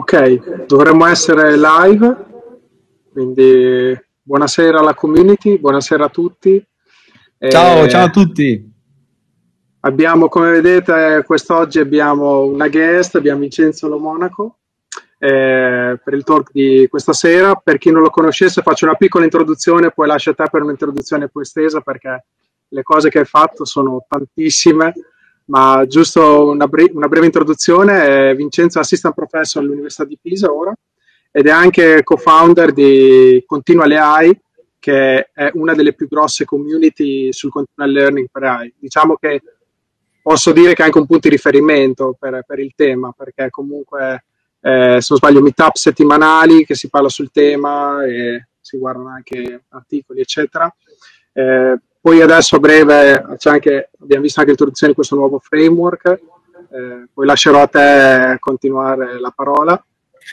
Ok, dovremmo essere live, quindi buonasera alla community, buonasera a tutti. Eh, ciao, eh, ciao a tutti. Abbiamo, come vedete, quest'oggi abbiamo una guest, abbiamo Vincenzo Lo Monaco eh, per il talk di questa sera. Per chi non lo conoscesse faccio una piccola introduzione, poi lascio a te per un'introduzione più estesa perché le cose che hai fatto sono tantissime ma giusto una, bre- una breve introduzione. Eh, Vincenzo è assistant professor all'Università di Pisa ora ed è anche co-founder di Continual AI, che è una delle più grosse community sul continual learning per AI. Diciamo che posso dire che è anche un punto di riferimento per, per il tema, perché comunque, eh, se non sbaglio, meetup settimanali che si parla sul tema e si guardano anche articoli, eccetera. Eh, poi adesso a breve anche, abbiamo visto anche l'introduzione di questo nuovo framework, eh, poi lascerò a te continuare la parola.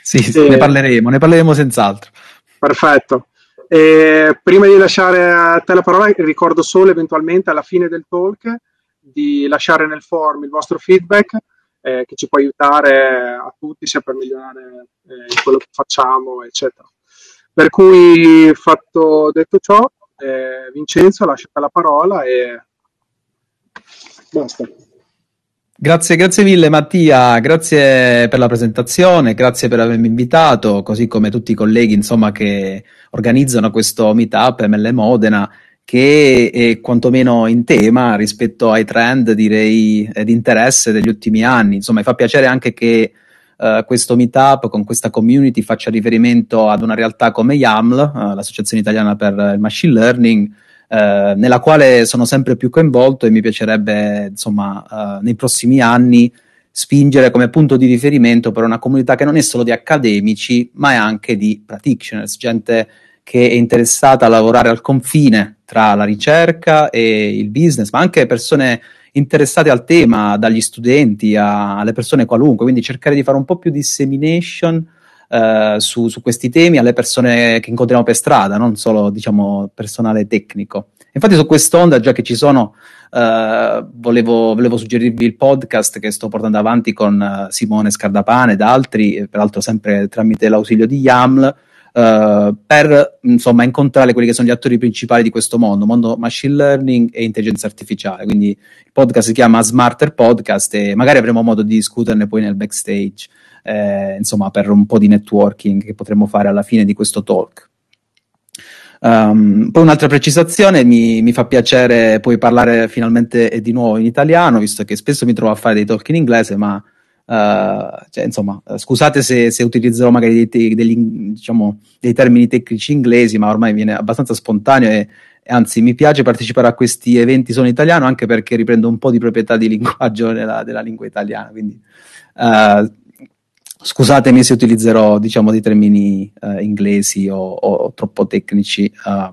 Sì, e... Eh, ne parleremo, ne parleremo senz'altro. Perfetto. E prima di lasciare a te la parola, ricordo solo eventualmente alla fine del talk di lasciare nel forum il vostro feedback eh, che ci può aiutare a tutti sia per migliorare eh, quello che facciamo, eccetera. Per cui fatto detto ciò, eh, Vincenzo, lascia la parola e basta. Grazie, grazie mille Mattia, grazie per la presentazione, grazie per avermi invitato, così come tutti i colleghi insomma, che organizzano questo meetup ML Modena che è quantomeno in tema rispetto ai trend direi di interesse degli ultimi anni. Insomma, mi fa piacere anche che eh, questo meetup con questa community faccia riferimento ad una realtà come YAML, eh, l'Associazione Italiana per il Machine Learning, eh, nella quale sono sempre più coinvolto e mi piacerebbe, insomma, eh, nei prossimi anni spingere come punto di riferimento per una comunità che non è solo di accademici, ma è anche di practitioners, gente che è interessata a lavorare al confine tra la ricerca e il business, ma anche persone interessate al tema, dagli studenti a, alle persone qualunque, quindi cercare di fare un po' più dissemination eh, su, su, questi temi alle persone che incontriamo per strada, non solo diciamo personale tecnico. Infatti su quest'onda, già che ci sono, eh, volevo, volevo, suggerirvi il podcast che sto portando avanti con eh, Simone Scardapane ed altri, eh, peraltro sempre tramite l'ausilio di YAML, eh, per insomma, incontrare quelli che sono gli attori principali di questo mondo, mondo machine learning e intelligenza artificiale. Quindi il podcast si chiama Smarter Podcast e magari avremo modo di discuterne poi nel backstage, eh, insomma, per un po' di networking che potremmo fare alla fine di questo talk. Um, poi un'altra precisazione, mi, mi, fa piacere poi parlare finalmente di nuovo in italiano, visto che spesso mi trovo a fare dei talk in inglese, ma eh, cioè, insomma, eh, scusate se, se utilizzerò magari dei, dei, diciamo, dei, termini tecnici inglesi, ma ormai viene abbastanza spontaneo e, anzi mi piace partecipare a questi eventi sono italiano anche perché riprendo un po' di proprietà di linguaggio della, della lingua italiana, quindi uh, scusatemi se utilizzerò diciamo dei termini uh, inglesi o, o, troppo tecnici uh,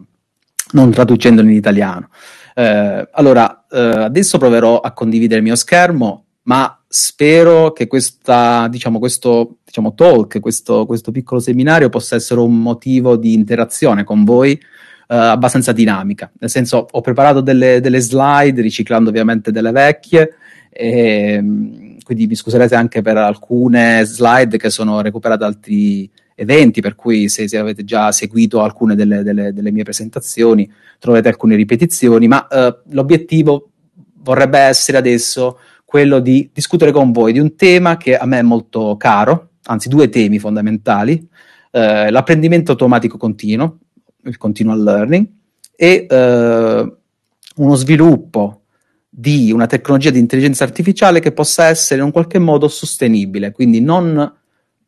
non traducendoli in italiano. allora, adesso proverò a condividere il mio schermo, ma spero che questa, diciamo, questo diciamo, talk, questo, questo, piccolo seminario possa essere un motivo di interazione con voi eh, abbastanza dinamica. Nel senso, ho preparato delle, delle slide, riciclando ovviamente delle vecchie, e, ehm, quindi mi scuserete anche per alcune slide che sono recuperate da altri eventi, per cui se, se avete già seguito alcune delle, delle, delle, mie presentazioni troverete alcune ripetizioni, ma eh, l'obiettivo vorrebbe essere adesso quello di discutere con voi di un tema che a me è molto caro, anzi due temi fondamentali, eh, l'apprendimento automatico continuo, il continual learning, e eh, uno sviluppo di una tecnologia di intelligenza artificiale che possa essere in un qualche modo sostenibile, quindi non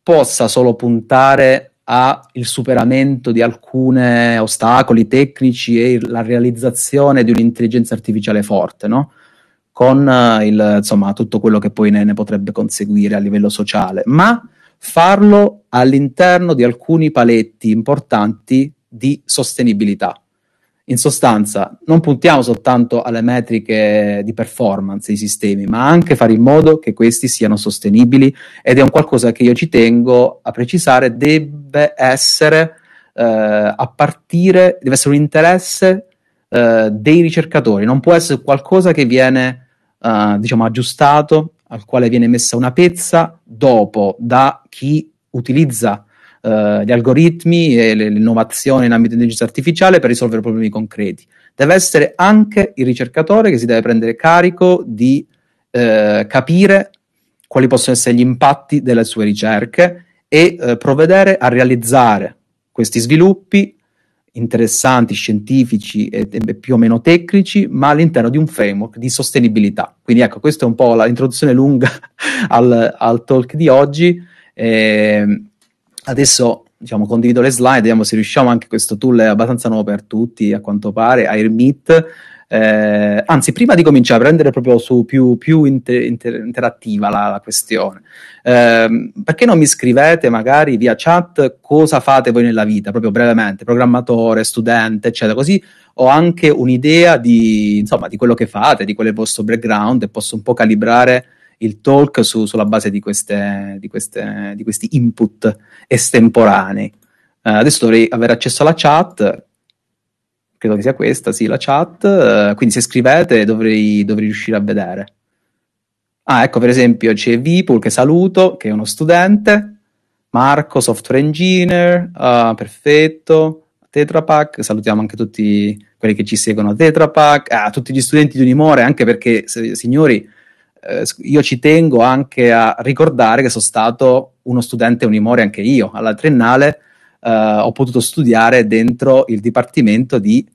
possa solo puntare al superamento di alcuni ostacoli tecnici e la realizzazione di un'intelligenza artificiale forte, no? con eh, il, insomma, tutto quello che poi ne, ne potrebbe conseguire a livello sociale, ma farlo all'interno di alcuni paletti importanti di sostenibilità. In sostanza, non puntiamo soltanto alle metriche di performance dei sistemi, ma anche fare in modo che questi siano sostenibili ed è un qualcosa che io ci tengo a precisare, deve essere eh, a partire, deve essere un interesse eh, dei ricercatori, non può essere qualcosa che viene eh, diciamo, aggiustato, al quale viene messa una pezza dopo da chi utilizza eh, gli algoritmi e l'innovazione in ambito di intelligenza artificiale per risolvere problemi concreti. Deve essere anche il ricercatore che si deve prendere carico di eh, capire quali possono essere gli impatti delle sue ricerche e eh, provvedere a realizzare questi sviluppi interessanti, scientifici e, e, più o meno tecnici, ma all'interno di un framework di sostenibilità. Quindi ecco, questa è un po' l'introduzione lunga al, al talk di oggi. Eh, adesso diciamo, condivido le slide, vediamo se riusciamo, anche questo tool è abbastanza nuovo per tutti, a quanto pare, Airmeet eh, anzi, prima di cominciare a prendere proprio su più, più inter, inter, interattiva la, la questione, eh, perché non mi scrivete magari via chat cosa fate voi nella vita, proprio brevemente, programmatore, studente, eccetera, così ho anche un'idea di, insomma, di quello che fate, di qual è il vostro background e posso un po' calibrare il talk su, sulla base di, queste, di, queste, di questi input estemporanei. Uh, adesso dovrei avere accesso alla chat, credo che sia questa, sì, la chat, eh, quindi se scrivete dovrei, dovrei riuscire a vedere. Ah, ecco, per esempio c'è Vipul che saluto, che è uno studente, Marco, software engineer, uh, perfetto, Tetra salutiamo anche tutti quelli che ci seguono a Tetra Pak, ah, tutti gli studenti di Unimore, anche perché, se, signori, eh, io ci tengo anche a ricordare che sono stato uno studente Unimore anche io, alla triennale eh, ho potuto studiare dentro il dipartimento di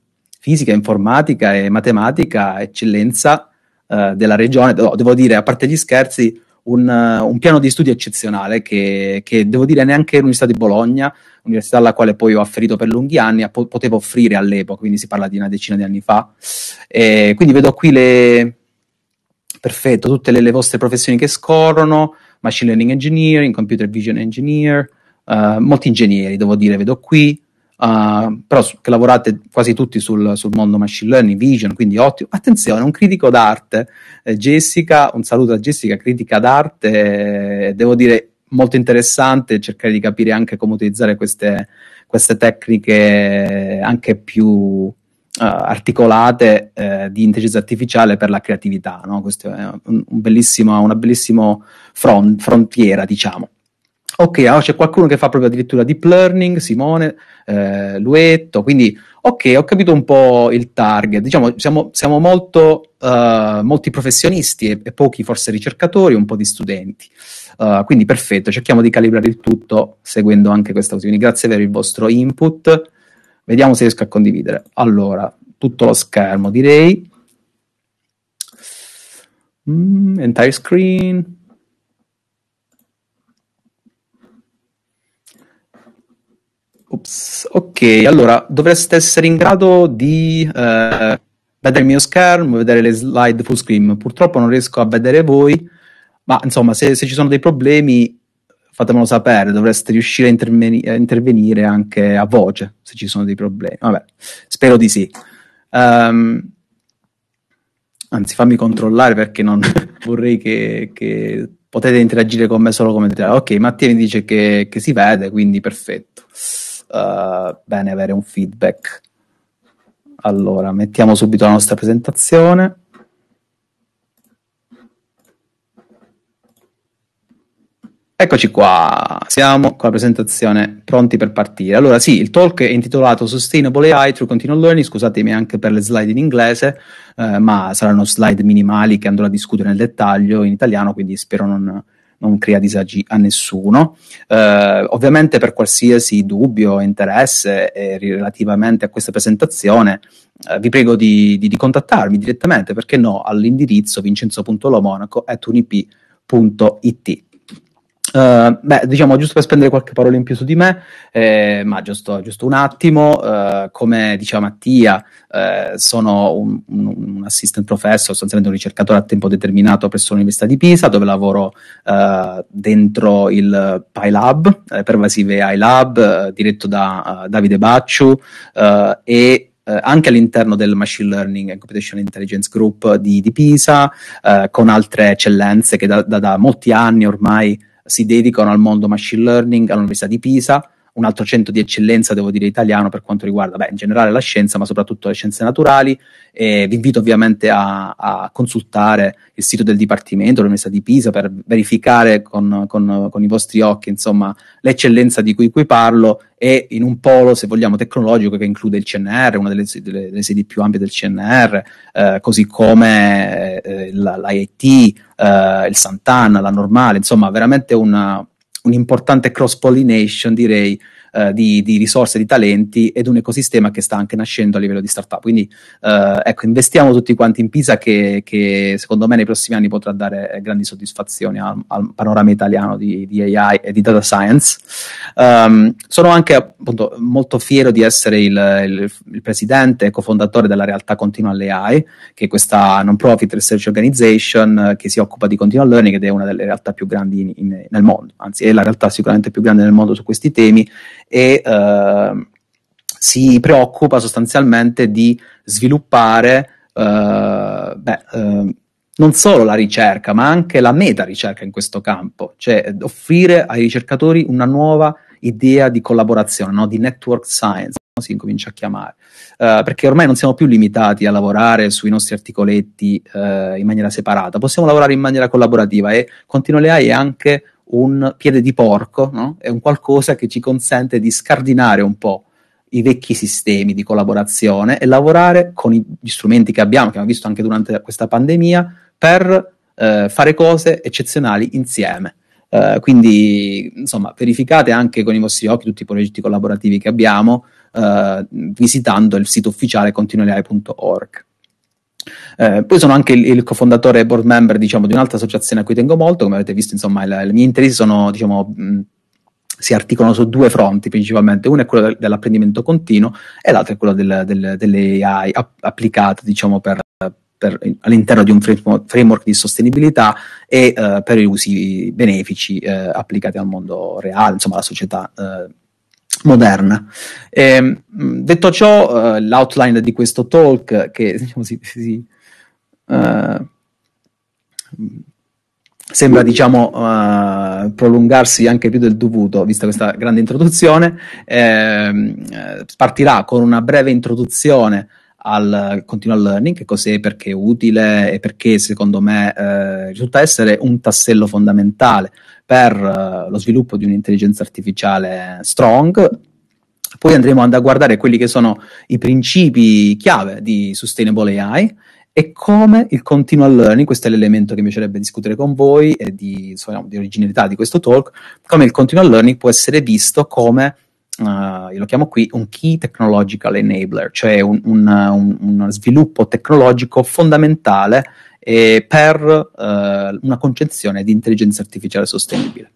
fisica, informatica e matematica, eccellenza eh, della regione. No, devo dire, a parte gli scherzi, un, eh, un piano di studio eccezionale che, che, devo dire neanche l'Università di Bologna, università alla quale poi ho afferito per lunghi anni, po- poteva offrire all'epoca, quindi si parla di una decina di anni fa. E quindi vedo qui le... Perfetto, tutte le, le vostre professioni che scorrono, machine learning engineering, computer vision engineer, Uh, molti ingegneri, devo dire, vedo qui, Uh, però su, che lavorate quasi tutti sul, sul, mondo machine learning, vision, quindi ottimo. Attenzione, un critico d'arte, eh, Jessica, un saluto a Jessica, critica d'arte, eh, devo dire molto interessante cercare di capire anche come utilizzare queste, queste tecniche anche più uh, articolate eh, di intelligenza artificiale per la creatività, no? questo è un, un bellissimo, una bellissima fron- frontiera, diciamo. Ok, allora c'è qualcuno che fa proprio addirittura deep learning, Simone, eh, Luetto, quindi ok, ho capito un po' il target, diciamo siamo, siamo molto, uh, molti professionisti e, e, pochi forse ricercatori, un po' di studenti, uh, quindi perfetto, cerchiamo di calibrare il tutto seguendo anche questa questione, grazie per il vostro input, vediamo se riesco a condividere. Allora, tutto lo schermo direi, mm, entire screen, Ops, ok, allora dovreste essere in grado di eh, vedere il mio schermo, vedere le slide full screen. Purtroppo non riesco a vedere voi, ma insomma, se, se ci sono dei problemi fatemelo sapere, dovreste riuscire a, interveni- a, intervenire anche a voce se ci sono dei problemi. Vabbè, spero di sì. Um, anzi, fammi controllare perché non vorrei che, che, potete interagire con me solo come Ok, Mattia mi dice che, che si vede, quindi perfetto. Eh, bene avere un feedback. Allora, mettiamo subito la nostra presentazione. Eccoci qua, siamo con la presentazione pronti per partire. Allora sì, il talk è intitolato Sustainable AI through Continual Learning, scusatemi anche per le slide in inglese, eh, ma saranno slide minimali che andrò a discutere nel dettaglio in italiano, quindi spero non, non crea disagi a nessuno. Eh, ovviamente per qualsiasi dubbio o interesse eh, relativamente a questa presentazione eh, vi prego di, di, di, contattarmi direttamente, perché no, all'indirizzo vincenzo.lomonaco.it. Uh, beh, diciamo giusto per spendere qualche parola in più su di me, eh, ma giusto, giusto, un attimo, uh, come diceva Mattia, uh, sono un, un, un, assistant professor, sostanzialmente un ricercatore a tempo determinato presso l'Università di Pisa, dove lavoro dentro il PyLab, eh, Pervasive AI Lab, diretto da Davide Bacciu e anche all'interno del Machine Learning and Computational Intelligence Group di, di Pisa, con altre eccellenze che da, da, da molti anni ormai si dedicano al mondo machine learning all'Università di Pisa un altro centro di eccellenza, devo dire, italiano per quanto riguarda beh, in generale la scienza, ma soprattutto le scienze naturali. E vi invito ovviamente a, a consultare il sito del Dipartimento, l'Università di Pisa, per verificare con, con, con i vostri occhi insomma, l'eccellenza di cui, qui parlo e in un polo, se vogliamo, tecnologico che include il CNR, una delle, delle, delle sedi più ampie del CNR, eh, così come eh, l'IIT, eh, il Sant'Anna, la Normale, insomma, veramente una, un'importante cross pollination, direi, eh, di, di, risorse, di talenti ed un ecosistema che sta anche nascendo a livello di startup. Quindi eh, ecco, investiamo tutti quanti in Pisa che, che, secondo me nei prossimi anni potrà dare eh, grandi soddisfazioni al, al panorama italiano di, di, AI e di data science. Um, sono anche appunto molto fiero di essere il, il, il presidente e cofondatore della realtà Continua AI, che è questa non profit research organization eh, che si occupa di continual learning ed è una delle realtà più grandi in, in, nel mondo, anzi è la realtà sicuramente più grande nel mondo su questi temi e eh, si preoccupa sostanzialmente di sviluppare eh, beh, eh, non solo la ricerca, ma anche la meta ricerca in questo campo, cioè offrire ai ricercatori una nuova idea di collaborazione, no? di network science, no? si incomincia a chiamare, uh, perché ormai non siamo più limitati a lavorare sui nostri articoletti uh, in maniera separata, possiamo lavorare in maniera collaborativa e Continuo AI è anche un piede di porco, no? è un qualcosa che ci consente di scardinare un po' i vecchi sistemi di collaborazione e lavorare con gli strumenti che abbiamo, che abbiamo visto anche durante questa pandemia, per eh, fare cose eccezionali insieme. Eh, quindi, insomma, verificate anche con i vostri occhi tutti i progetti collaborativi che abbiamo eh, visitando il sito ufficiale continuerai.org. Eh, poi sono anche il, il, cofondatore e board member diciamo, di un'altra associazione a cui tengo molto, come avete visto, insomma, il, i miei interessi sono, diciamo, mh, si articolano su due fronti principalmente, uno è quello dell'apprendimento continuo e l'altro è quello del, del, delle AI app- applicate diciamo, per, per, all'interno di un framework di sostenibilità e eh, per usi benefici eh, applicati al mondo reale, insomma alla società eh, moderna. E, ehm, detto ciò, uh, l'outline di questo talk che diciamo, si, si, uh, sembra diciamo, uh, prolungarsi anche più del dovuto, vista questa grande introduzione, ehm, eh, partirà con una breve introduzione al continual learning, che cos'è, perché è utile e perché secondo me risulta essere un tassello fondamentale per eh, lo sviluppo di un'intelligenza artificiale strong. Poi andremo a guardare quelli che sono i principi chiave di Sustainable AI e come il continual learning, questo è l'elemento che mi piacerebbe discutere con voi e di, insomma, di originalità di questo talk, come il continual learning può essere visto come Uh, io lo chiamo qui un key technological enabler, cioè un, un, un, un sviluppo tecnologico fondamentale e per eh, una concezione di intelligenza artificiale sostenibile.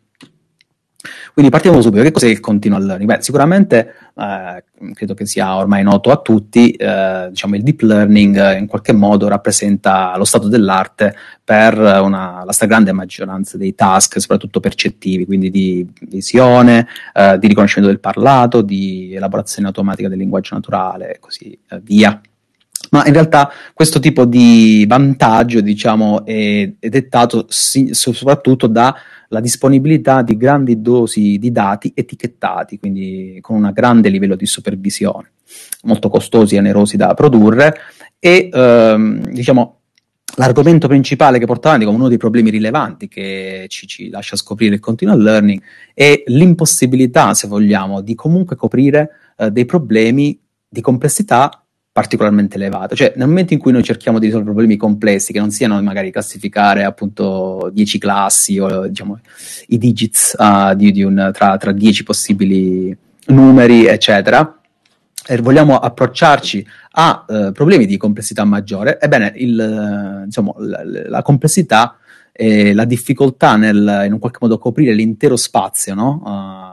Quindi partiamo subito. Che cos'è il continual learning? Beh, sicuramente eh, credo che sia ormai noto a tutti, eh, diciamo il deep learning eh, in qualche modo rappresenta lo stato dell'arte per una, la stragrande maggioranza dei task, soprattutto percettivi, quindi di visione, eh, di riconoscimento del parlato, di elaborazione automatica del linguaggio naturale e così eh, via ma in realtà questo tipo di vantaggio diciamo, è, è, dettato si, soprattutto dalla disponibilità di grandi dosi di dati etichettati, quindi con un grande livello di supervisione, molto costosi e onerosi da produrre e ehm, diciamo, L'argomento principale che porta avanti come uno dei problemi rilevanti che ci, ci lascia scoprire il continual learning è l'impossibilità, se vogliamo, di comunque coprire eh, dei problemi di complessità particolarmente elevato. Cioè, nel momento in cui noi cerchiamo di risolvere problemi complessi, che non siano magari classificare appunto 10 classi o diciamo i digits uh, di, di un, tra, tra 10 possibili numeri, eccetera, e eh, vogliamo approcciarci a uh, problemi di complessità maggiore, ebbene, il, eh, insomma, la, la, complessità e la difficoltà nel in un qualche modo coprire l'intero spazio, no? Ah,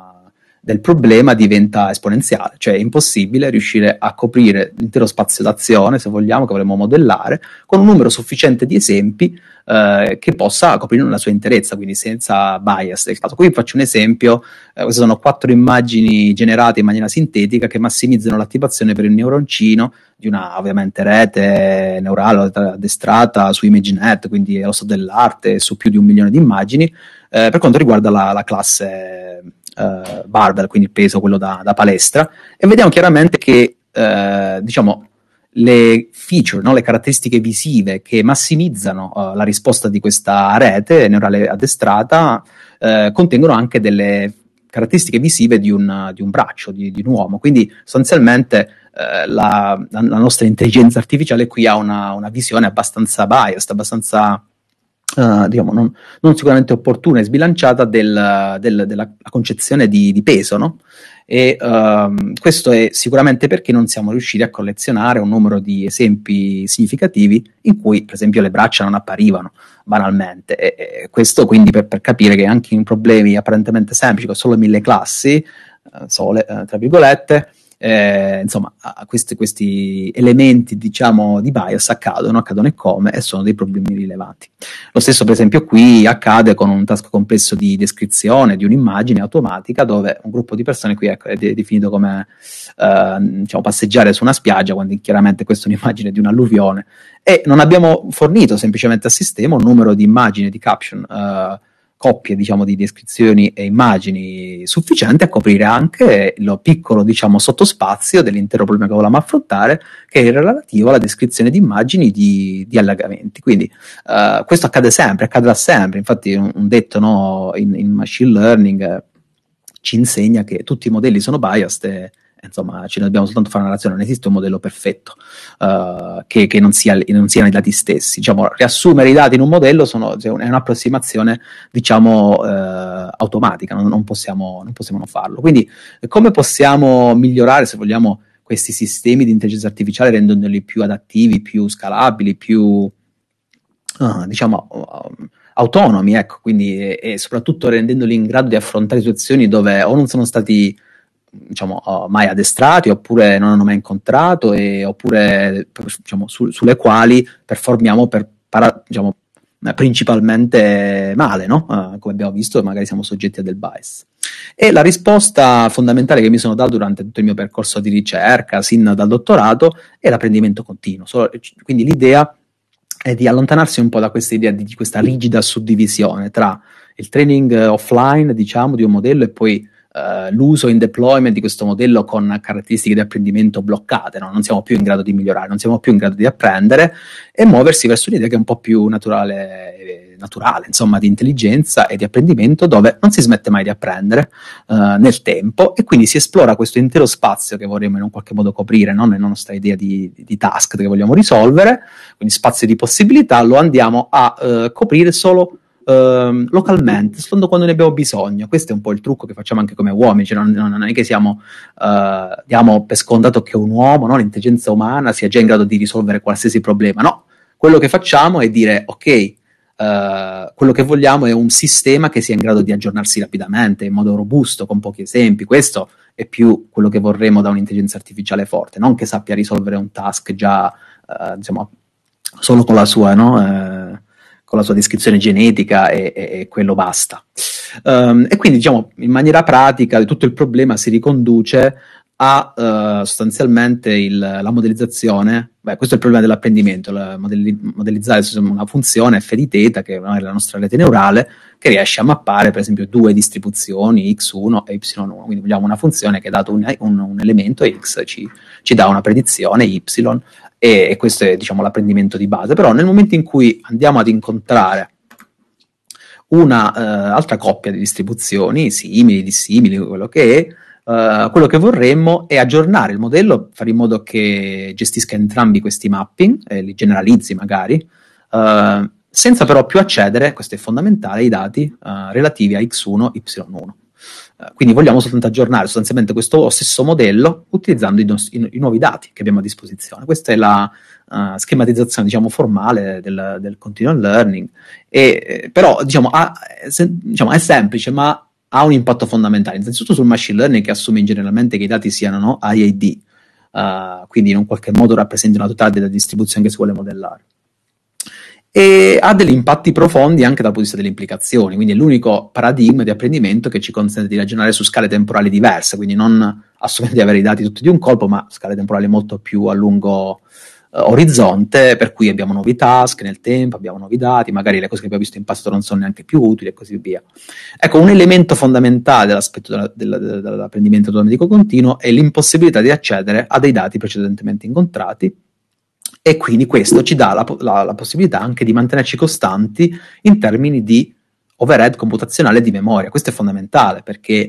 del problema diventa esponenziale, cioè è impossibile riuscire a coprire l'intero spazio d'azione, se vogliamo, che vorremmo modellare, con un numero sufficiente di esempi eh, che possa coprire nella sua interezza, quindi senza bias del caso. Qui faccio un esempio, eh, queste sono quattro immagini generate in maniera sintetica che massimizzano l'attivazione per il neuroncino di una ovviamente rete neurale addestrata su ImageNet, quindi è lo stato dell'arte, su più di un milione di immagini, eh, per quanto riguarda la, la classe eh, barbell, quindi il peso, quello da, da palestra, e vediamo chiaramente che eh, diciamo, le feature, no? le caratteristiche visive che massimizzano uh, la risposta di questa rete neurale addestrata uh, contengono anche delle caratteristiche visive di un, di un braccio, di, di, un uomo. Quindi sostanzialmente uh, la, la, nostra intelligenza artificiale qui ha una, una visione abbastanza biased, abbastanza Uh, diciamo, non, non, sicuramente opportuna e sbilanciata del, del, della concezione di, di peso, no? E uh, questo è sicuramente perché non siamo riusciti a collezionare un numero di esempi significativi in cui, per esempio, le braccia non apparivano banalmente. E, e questo quindi per, per, capire che anche in problemi apparentemente semplici, con solo mille classi, uh, sole, eh, tra virgolette, eh, insomma questi, questi, elementi diciamo di bias accadono, accadono e come e sono dei problemi rilevanti. Lo stesso per esempio qui accade con un task complesso di descrizione di un'immagine automatica dove un gruppo di persone qui ecco, è definito come eh, diciamo, passeggiare su una spiaggia quando chiaramente questa è un'immagine di un'alluvione e non abbiamo fornito semplicemente al sistema un numero di immagini, di caption eh, coppie diciamo, di descrizioni e immagini sufficienti a coprire anche lo piccolo diciamo, sottospazio dell'intero problema che volevamo affrontare, che era relativo alla descrizione di immagini di, di allagamenti. Quindi uh, questo accade sempre, accadrà sempre. Infatti, un, un detto no, in, in, machine learning eh, ci insegna che tutti i modelli sono biased e insomma ci dobbiamo soltanto fare una razione, non esiste un modello perfetto uh, che, che, non, sia, non siano i dati stessi. Diciamo, riassumere i dati in un modello sono, è un'approssimazione diciamo, uh, automatica, non, non, possiamo, non, possiamo, non farlo. Quindi come possiamo migliorare, se vogliamo, questi sistemi di intelligenza artificiale rendendoli più adattivi, più scalabili, più uh, diciamo... Um, autonomi, ecco, quindi e, e, soprattutto rendendoli in grado di affrontare situazioni dove o non sono stati diciamo, eh, mai addestrati oppure non hanno mai incontrato e, oppure diciamo, su, sulle quali performiamo per, para, diciamo, principalmente male, no? uh, come abbiamo visto, magari siamo soggetti a del bias. E la risposta fondamentale che mi sono dato durante tutto il mio percorso di ricerca, sin dal dottorato, è l'apprendimento continuo. Solo, quindi l'idea è di allontanarsi un po' da questa idea di, di questa rigida suddivisione tra il training offline, diciamo, di un modello e poi eh, l'uso in deployment di questo modello con caratteristiche di apprendimento bloccate, no? non siamo più in grado di migliorare, non siamo più in grado di apprendere e muoversi verso un'idea che è un po' più naturale, eh, naturale insomma, di intelligenza e di apprendimento dove non si smette mai di apprendere uh, nel tempo e quindi si esplora questo intero spazio che vorremmo in un qualche modo coprire no? nella nostra idea di, di, task che vogliamo risolvere, quindi spazio di possibilità, lo andiamo a uh, coprire solo Uh, localmente, secondo quando ne abbiamo bisogno. Questo è un po' il trucco che facciamo anche come uomini, cioè non, non, è che siamo, uh, diamo per scontato che un uomo, no? l'intelligenza umana, sia già in grado di risolvere qualsiasi problema. No, quello che facciamo è dire, ok, uh, quello che vogliamo è un sistema che sia in grado di aggiornarsi rapidamente, in modo robusto, con pochi esempi. Questo è più quello che vorremmo da un'intelligenza artificiale forte, non che sappia risolvere un task già, diciamo, solo con la sua, no? con la sua descrizione genetica e, e, e quello basta. Um, e quindi, diciamo, in maniera pratica, tutto il problema si riconduce a uh, sostanzialmente il, la modellizzazione. Beh, questo è il problema dell'apprendimento, modelli, modellizzare insomma, una funzione f di teta, che è la nostra rete neurale, che riesce a mappare, per esempio, due distribuzioni, x1 e y1. Quindi vogliamo una funzione che, dato un, un, un elemento x, ci, ci dà una predizione y e, e questo è diciamo, l'apprendimento di base, però nel momento in cui andiamo ad incontrare un'altra eh, coppia di distribuzioni, simili, dissimili, quello che è, eh, quello che vorremmo è aggiornare il modello, fare in modo che gestisca entrambi questi mapping, eh, li generalizzi magari, eh, senza però più accedere, questo è fondamentale, ai dati eh, relativi a x1, y1. Quindi vogliamo soltanto aggiornare sostanzialmente questo stesso modello utilizzando i, nos- i, nuovi dati che abbiamo a disposizione. Questa è la uh, schematizzazione diciamo, formale del, del continual learning. E, eh, però diciamo, ha, se, diciamo, è semplice, ma ha un impatto fondamentale, innanzitutto sul machine learning che assume generalmente che i dati siano no, IAD, uh, eh, quindi in un qualche modo rappresentano la totale della distribuzione che si vuole modellare e ha degli impatti profondi anche dal punto di vista delle implicazioni, quindi è l'unico paradigma di apprendimento che ci consente di ragionare su scale temporali diverse, quindi non assumendo di avere i dati tutti di un colpo, ma scale temporali molto più a lungo eh, orizzonte, per cui abbiamo nuovi task nel tempo, abbiamo nuovi dati, magari le cose che abbiamo visto in passato non sono neanche più utili e così via. Ecco, un elemento fondamentale dell'aspetto della, della, della, dell'apprendimento automatico continuo è l'impossibilità di accedere a dei dati precedentemente incontrati e quindi questo ci dà la, la, la possibilità anche di mantenerci costanti in termini di overhead computazionale di memoria. Questo è fondamentale perché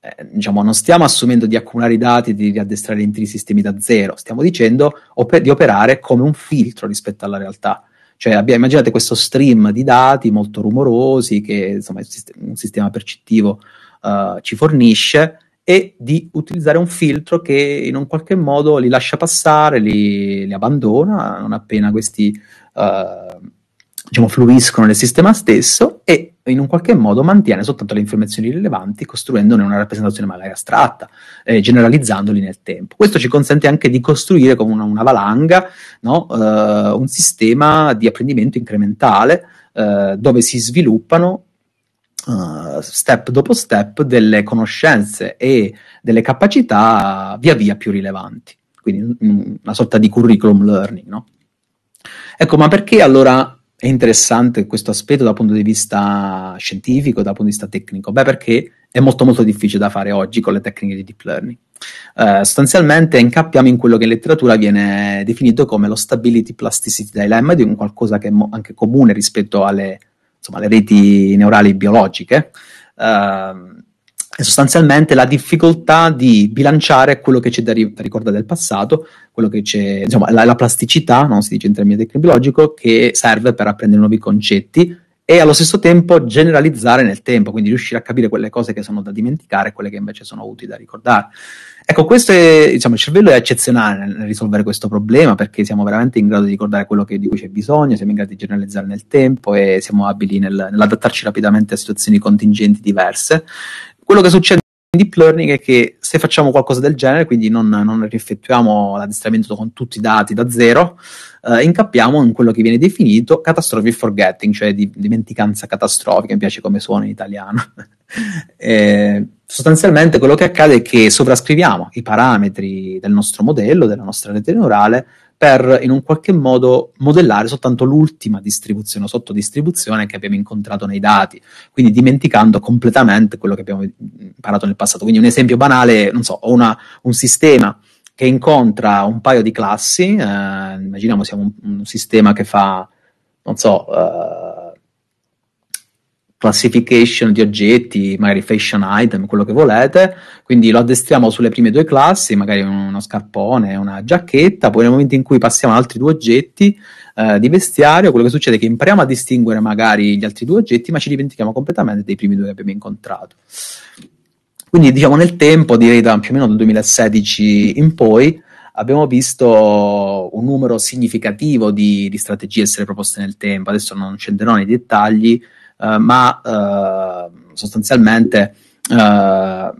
eh, diciamo, non stiamo assumendo di accumulare i dati e di riaddestrare interi sistemi da zero, stiamo dicendo op- di operare come un filtro rispetto alla realtà. Cioè, abbia, immaginate questo stream di dati molto rumorosi che insomma, un sistema percettivo uh, ci fornisce, e di utilizzare un filtro che in un qualche modo li lascia passare, li, li abbandona non appena questi eh, diciamo, fluiscono nel sistema stesso e in un qualche modo mantiene soltanto le informazioni rilevanti costruendone una rappresentazione magari astratta, eh, generalizzandoli nel tempo. Questo ci consente anche di costruire come una, una valanga no? eh, un sistema di apprendimento incrementale eh, dove si sviluppano uh, step dopo step delle conoscenze e delle capacità via via più rilevanti, quindi una sorta di curriculum learning. No? Ecco, ma perché allora è interessante questo aspetto dal punto di vista scientifico, dal punto di vista tecnico? Beh, perché è molto molto difficile da fare oggi con le tecniche di deep learning. Uh, sostanzialmente incappiamo in quello che in letteratura viene definito come lo stability plasticity dilemma, di un qualcosa che è mo- anche comune rispetto alle insomma, le reti neurali biologiche, ehm, è sostanzialmente la difficoltà di bilanciare quello che ci ricorda del passato, quello che c'è, insomma, la, la plasticità, no? si dice in termini tecnologico, che serve per apprendere nuovi concetti e allo stesso tempo generalizzare nel tempo, quindi riuscire a capire quelle cose che sono da dimenticare e quelle che invece sono utili da ricordare. Ecco, questo è, diciamo, il cervello è eccezionale nel risolvere questo problema perché siamo veramente in grado di ricordare quello che, di cui c'è bisogno, siamo in grado di generalizzare nel tempo e siamo abili nel, nell'adattarci rapidamente a situazioni contingenti diverse. Quello che succede in deep learning è che se facciamo qualcosa del genere, quindi non, non rieffettuiamo l'addestramento con tutti i dati da zero, eh, incappiamo in quello che viene definito catastrophic forgetting, cioè di, dimenticanza catastrofica, mi piace come suona in italiano. eh, sostanzialmente quello che accade è che sovrascriviamo i parametri del nostro modello, della nostra rete neurale, per in un qualche modo modellare soltanto l'ultima distribuzione o sottodistribuzione che abbiamo incontrato nei dati, quindi dimenticando completamente quello che abbiamo imparato nel passato. Quindi un esempio banale, non so, ho una, un sistema che incontra un paio di classi, eh, immaginiamo siamo un, un, sistema che fa, non so, uh, classification di oggetti, magari fashion item, quello che volete, quindi lo addestriamo sulle prime due classi, magari uno scarpone, una giacchetta, poi nel momento in cui passiamo ad altri due oggetti eh, di vestiario, quello che succede è che impariamo a distinguere magari gli altri due oggetti, ma ci dimentichiamo completamente dei primi due che abbiamo incontrato. Quindi diciamo nel tempo, direi da più o meno dal 2016 in poi, abbiamo visto un numero significativo di, di strategie essere proposte nel tempo, adesso non scenderò nei dettagli, eh, ma eh, sostanzialmente eh,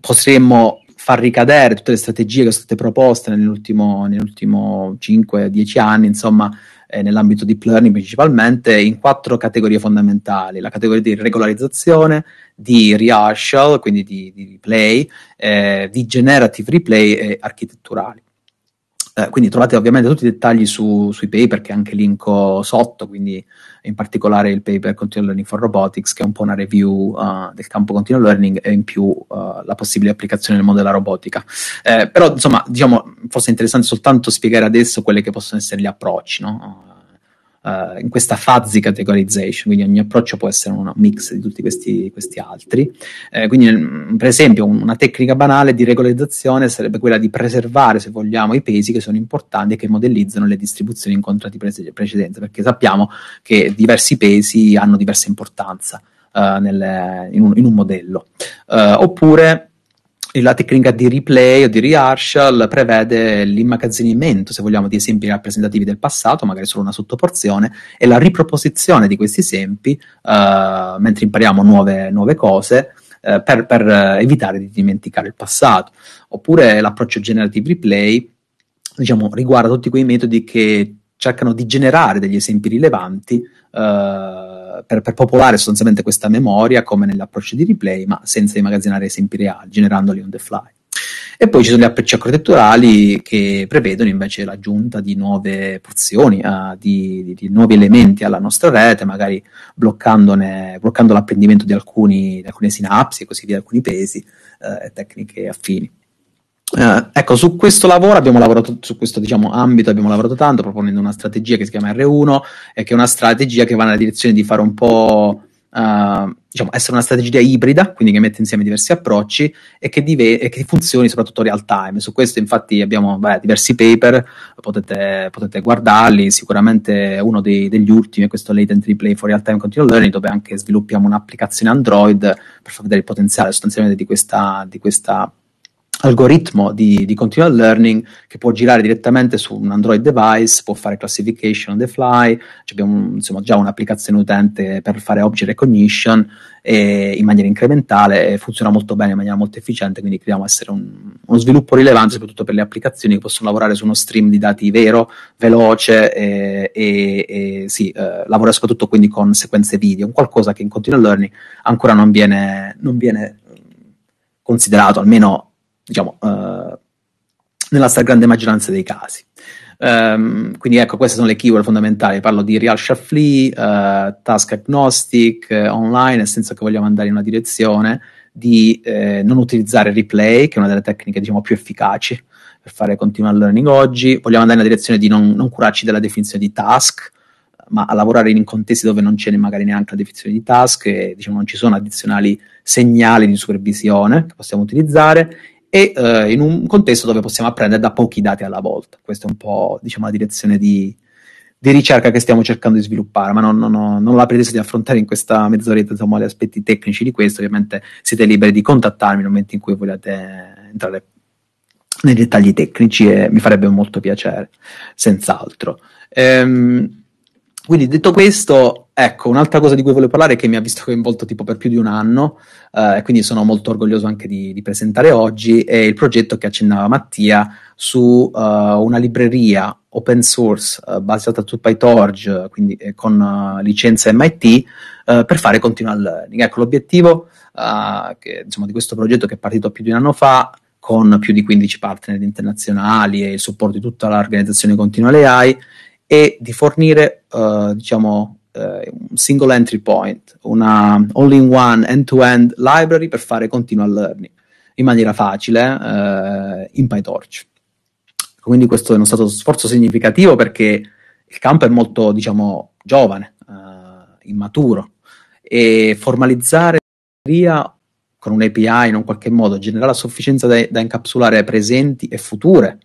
potremmo far ricadere tutte le strategie che sono state proposte nell'ultimo, nell'ultimo 5-10 anni, insomma, eh, nell'ambito di deep learning principalmente, in quattro categorie fondamentali. La categoria di regolarizzazione, di rehearsal, quindi di, di replay, eh, di generative replay e architetturali. Eh, quindi trovate ovviamente tutti i dettagli su, sui paper che anche linko sotto, quindi in particolare il paper Continual Learning for Robotics che è un po' una review uh, del campo Continual Learning e in più uh, la possibile applicazione nel mondo della robotica. Eh, però insomma diciamo fosse interessante soltanto spiegare adesso quelli che possono essere gli approcci, no? uh, in questa fuzzy categorization, quindi ogni approccio può essere un mix di tutti questi, questi altri. Eh, quindi, mm, per esempio, una tecnica banale di regolarizzazione sarebbe quella di preservare, se vogliamo, i pesi che sono importanti e che modellizzano le distribuzioni in contratti pre- precedenti, perché sappiamo che diversi pesi hanno diversa importanza. Uh, eh, nel, in, un, in, un, modello. Uh, oppure la tecnica di replay o di rehearsal prevede l'immagazzinamento, se vogliamo, di esempi rappresentativi del passato, magari solo una sottoporzione, e la riproposizione di questi esempi uh, mentre impariamo nuove, nuove cose. Uh, per, per eh, evitare di dimenticare il passato, oppure l'approccio generative replay, diciamo, riguarda tutti quei metodi che cercano di generare degli esempi rilevanti eh, per, per, popolare sostanzialmente questa memoria come nell'approccio di replay, ma senza immagazzinare esempi reali, generandoli on the fly. E poi ci sono gli approcci architetturali che prevedono invece l'aggiunta di nuove porzioni, eh, di, di, di, nuovi elementi alla nostra rete, magari bloccando l'apprendimento di alcuni, di alcune sinapsi e così via, alcuni pesi eh, e tecniche affini. Uh, ecco, su questo lavoro abbiamo lavorato, su questo diciamo, ambito abbiamo lavorato tanto, proponendo una strategia che si chiama R1, e che è una strategia che va nella direzione di fare un po'. Uh, diciamo, essere una strategia ibrida, quindi che mette insieme diversi approcci e che, dive- e che funzioni soprattutto real time. Su questo, infatti, abbiamo beh, diversi paper, potete, potete, guardarli. Sicuramente uno dei, degli ultimi è questo Latent Replay for Real Time Continual Learning, dove anche sviluppiamo un'applicazione Android per far vedere il potenziale sostanzialmente di questa, di questa algoritmo di, di, continual learning che può girare direttamente su un Android device, può fare classification on the fly, cioè abbiamo insomma, già un'applicazione utente per fare object recognition e, in maniera incrementale e funziona molto bene, in maniera molto efficiente, quindi crediamo essere un, uno sviluppo rilevante soprattutto per le applicazioni che possono lavorare su uno stream di dati vero, veloce e, e, e sì, eh, lavora soprattutto quindi con sequenze video, un qualcosa che in continual learning ancora non viene, non viene considerato, almeno diciamo, eh, nella stragrande maggioranza dei casi. Um, quindi ecco, queste sono le keyword fondamentali. Parlo di real shuffle, uh, eh, task agnostic, uh, online, nel senso che vogliamo andare in una direzione di eh, non utilizzare replay, che è una delle tecniche diciamo, più efficaci per fare continual learning oggi. Vogliamo andare nella direzione di non, non curarci della definizione di task, ma a lavorare in contesti dove non c'è magari neanche la definizione di task e diciamo, non ci sono addizionali segnali di supervisione che possiamo utilizzare e eh, in un contesto dove possiamo apprendere da pochi dati alla volta. Questa è un po' diciamo, la direzione di, di ricerca che stiamo cercando di sviluppare, ma non, non, ho, non ho la pretesa di affrontare in questa mezz'oretta insomma, gli aspetti tecnici di questo. Ovviamente siete liberi di contattarmi nel momento in cui volete entrare nei dettagli tecnici e mi farebbe molto piacere, senz'altro. Ehm, quindi detto questo, ecco, un'altra cosa di cui voglio parlare che mi ha visto coinvolto tipo per più di un anno, eh, quindi sono molto orgoglioso anche di, di, presentare oggi, è il progetto che accennava Mattia su uh, una libreria open source uh, basata su PyTorch, quindi eh, con uh, licenza MIT, per fare continual learning. Ecco, l'obiettivo che, insomma, di questo progetto che è partito più di un anno fa con più di 15 partner internazionali e il supporto di tutta l'organizzazione Continual AI e di fornire uh, diciamo, uh, un single entry point, una all-in-one end-to-end library per fare continual learning in maniera facile uh, in PyTorch. Quindi questo è uno stato sforzo significativo perché il campo è molto, diciamo, giovane, immaturo e formalizzare con un'API in un qualche modo generare la sufficienza da, da incapsulare presenti e future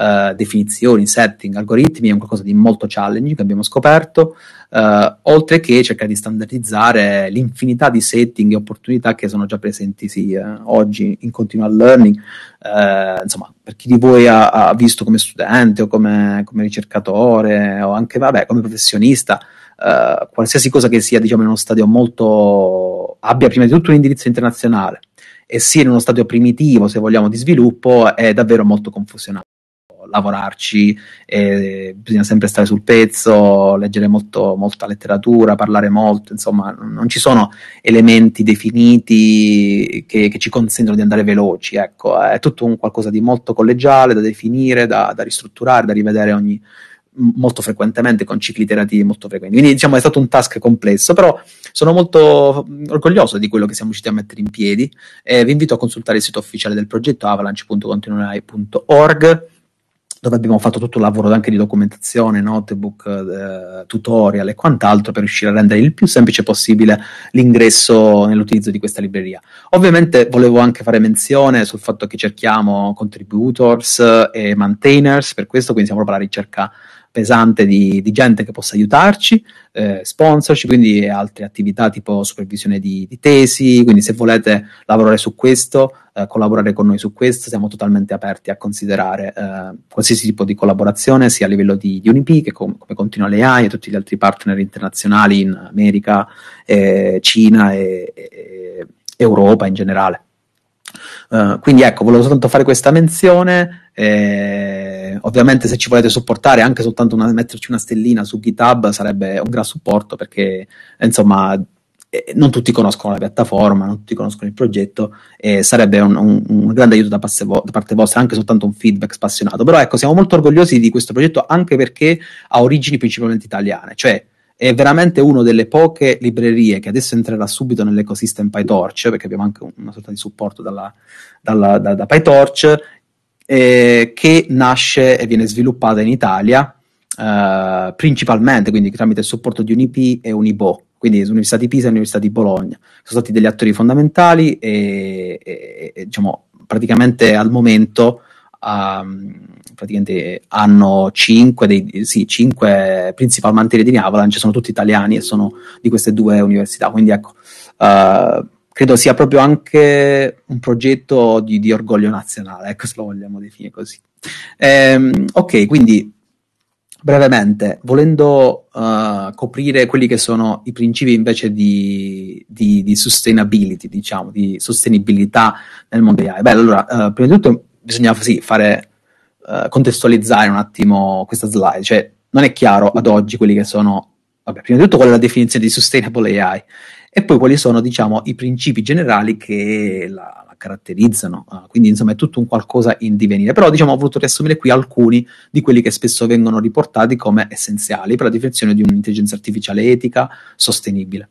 eh, definizioni, setting, algoritmi, è un qualcosa di molto challenging che abbiamo scoperto, uh, oltre che cercare di standardizzare l'infinità di setting e opportunità che sono già presenti sì, eh, oggi in continual learning. Uh, insomma, per chi di voi ha, ha visto come studente o come, come, ricercatore o anche vabbè, come professionista, qualsiasi cosa che sia diciamo, in uno stadio molto abbia prima di tutto un indirizzo internazionale e sia in uno stadio primitivo, se vogliamo, di sviluppo, è davvero molto confusionato lavorarci, bisogna sempre stare sul pezzo, leggere molto, molta letteratura, parlare molto, insomma non ci sono elementi definiti che, che ci consentono di andare veloci, ecco, è tutto un qualcosa di molto collegiale da definire, da, da ristrutturare, da rivedere ogni, molto frequentemente, con cicli iterativi molto frequenti. Quindi diciamo è stato un task complesso, però sono molto orgoglioso di quello che siamo riusciti a mettere in piedi. Eh, vi invito a consultare il sito ufficiale del progetto avalanche.continuerai.org dove abbiamo fatto tutto il lavoro anche di documentazione, notebook, eh, tutorial e quant'altro per riuscire a rendere il più semplice possibile l'ingresso nell'utilizzo di questa libreria. Ovviamente volevo anche fare menzione sul fatto che cerchiamo contributors e maintainers, per questo quindi siamo proprio alla ricerca pesante di, di gente che possa aiutarci, eh, sponsorci, quindi altre attività tipo supervisione di, di, tesi, quindi se volete lavorare su questo, eh, collaborare con noi su questo, siamo totalmente aperti a considerare eh, qualsiasi tipo di collaborazione sia a livello di, di Unip che com- come continua l'AI e tutti gli altri partner internazionali in America, eh, Cina e, e Europa in generale. Uh, quindi ecco, volevo soltanto fare questa menzione. Eh, ovviamente se ci volete supportare anche soltanto una, metterci una stellina su GitHub sarebbe un gran supporto perché insomma eh, non tutti conoscono la piattaforma, non tutti conoscono il progetto e sarebbe un, un, un grande aiuto da, vo- da, parte vostra, anche soltanto un feedback spassionato. Però ecco, siamo molto orgogliosi di questo progetto anche perché ha origini principalmente italiane, cioè è veramente una delle poche librerie che adesso entrerà subito nell'ecosistema PyTorch, perché abbiamo anche una sorta di supporto dalla, dalla, da, da PyTorch eh, che nasce e viene sviluppata in Italia eh, principalmente, quindi tramite il supporto di UNIP e UNIBO, quindi l'Università di Pisa e l'Università di Bologna. Sono stati degli attori fondamentali e, e, e diciamo, praticamente al momento um, praticamente hanno 5, dei, sì, 5 principal mantieri di Avalanche, sono tutti italiani e sono di queste due università, quindi ecco... Uh, credo sia proprio anche un progetto di, di orgoglio nazionale, ecco se lo vogliamo definire così. Ehm, ok, quindi brevemente, volendo uh, coprire quelli che sono i principi invece di, di, di sustainability, diciamo, di sostenibilità nel mondo AI. Beh, allora, uh, prima di tutto bisogna sì, fare, uh, contestualizzare un attimo questa slide, cioè non è chiaro ad oggi quelli che sono, vabbè, prima di tutto qual è la definizione di sustainable AI e poi quali sono diciamo, i principi generali che la, la caratterizzano. Uh, quindi insomma è tutto un qualcosa in divenire, però diciamo, ho voluto riassumere qui alcuni di quelli che spesso vengono riportati come essenziali per la definizione di un'intelligenza artificiale etica, sostenibile.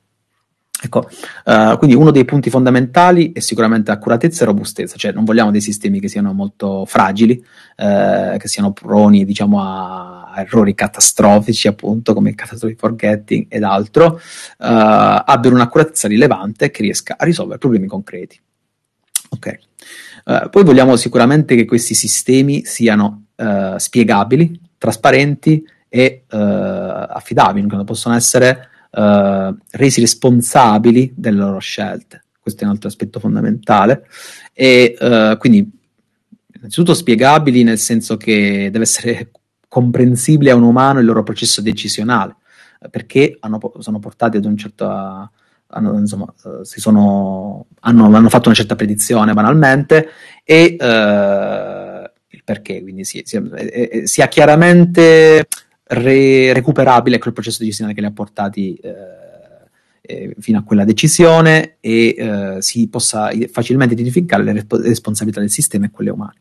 Ecco, uh, quindi uno dei punti fondamentali è sicuramente accuratezza e robustezza, cioè non vogliamo dei sistemi che siano molto fragili, eh, che siano proni diciamo, a errori catastrofici, appunto, come il catastrophic forgetting ed altro, eh, abbiano un'accuratezza rilevante che riesca a risolvere problemi concreti. Ok. Eh, poi vogliamo sicuramente che questi sistemi siano eh, spiegabili, trasparenti e eh, affidabili, quindi possono essere eh, resi responsabili delle loro scelte. Questo è un altro aspetto fondamentale. E eh, quindi innanzitutto spiegabili nel senso che deve essere comprensibile a un umano il loro processo decisionale, eh, perché hanno, sono portati ad un certo... Hanno, insomma, eh, sono, hanno, hanno, fatto una certa predizione banalmente e eh, il perché, quindi sia, sia, sia chiaramente re, recuperabile quel processo decisionale che li ha portati eh, fino a quella decisione e eh, si possa facilmente identificare le responsabilità del sistema e quelle umane.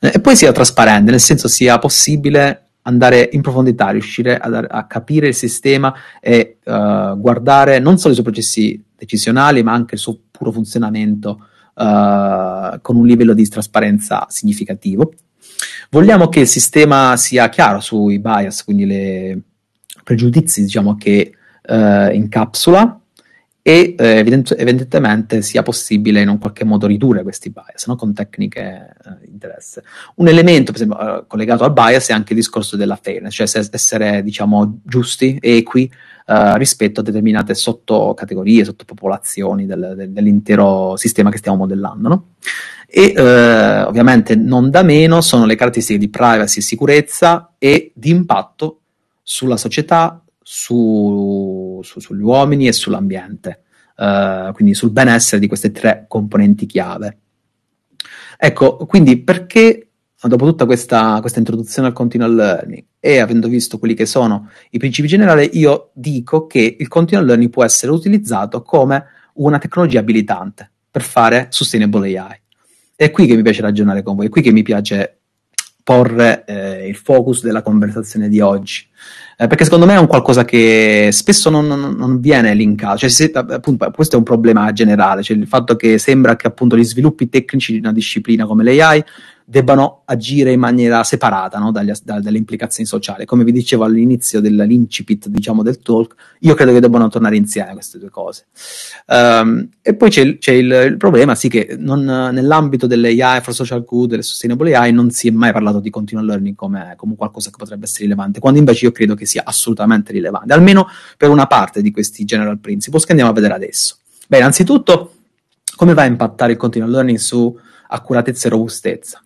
Eh, e poi sia trasparente, nel senso sia possibile andare in profondità, riuscire a, a capire il sistema e uh, guardare non solo i suoi processi decisionali, ma anche il suo puro funzionamento uh, con un livello di trasparenza significativo. Vogliamo che il sistema sia chiaro sui bias, quindi i pregiudizi diciamo, che uh, incapsula, e eh, evident- evidentemente sia possibile in un qualche modo ridurre questi bias no? con tecniche di eh, interesse. Un elemento per esempio, eh, collegato al bias è anche il discorso della fairness, cioè se- essere diciamo, giusti, equi eh, rispetto a determinate sottocategorie, sottopopolazioni del- del- dell'intero sistema che stiamo modellando. No? E eh, ovviamente non da meno sono le caratteristiche di privacy, e sicurezza e di impatto sulla società, su su, sugli uomini e sull'ambiente, eh, quindi sul benessere di queste tre componenti chiave. Ecco, quindi perché dopo tutta questa, questa, introduzione al continual learning e avendo visto quelli che sono i principi generali, io dico che il continual learning può essere utilizzato come una tecnologia abilitante per fare sustainable AI. È qui che mi piace ragionare con voi, è qui che mi piace porre eh, il focus della conversazione di oggi. Eh, perché secondo me è un qualcosa che spesso non, non, non viene linkato, cioè, se, appunto, questo è un problema generale, cioè il fatto che sembra che appunto gli sviluppi tecnici di una disciplina come l'AI debbano agire in maniera separata no? Dagli, da, dalle implicazioni sociali. Come vi dicevo all'inizio dell'incipit diciamo, del talk, io credo che debbano tornare insieme queste due cose. Um, e poi c'è, il, c'è il, il problema, sì, che non, nell'ambito delle AI for social good, delle sustainable AI, non si è mai parlato di continual learning come, come qualcosa che potrebbe essere rilevante, quando invece io credo che sia assolutamente rilevante, almeno per una parte di questi general principles che andiamo a vedere adesso. Beh, innanzitutto, come va a impattare il continual learning su accuratezza e robustezza?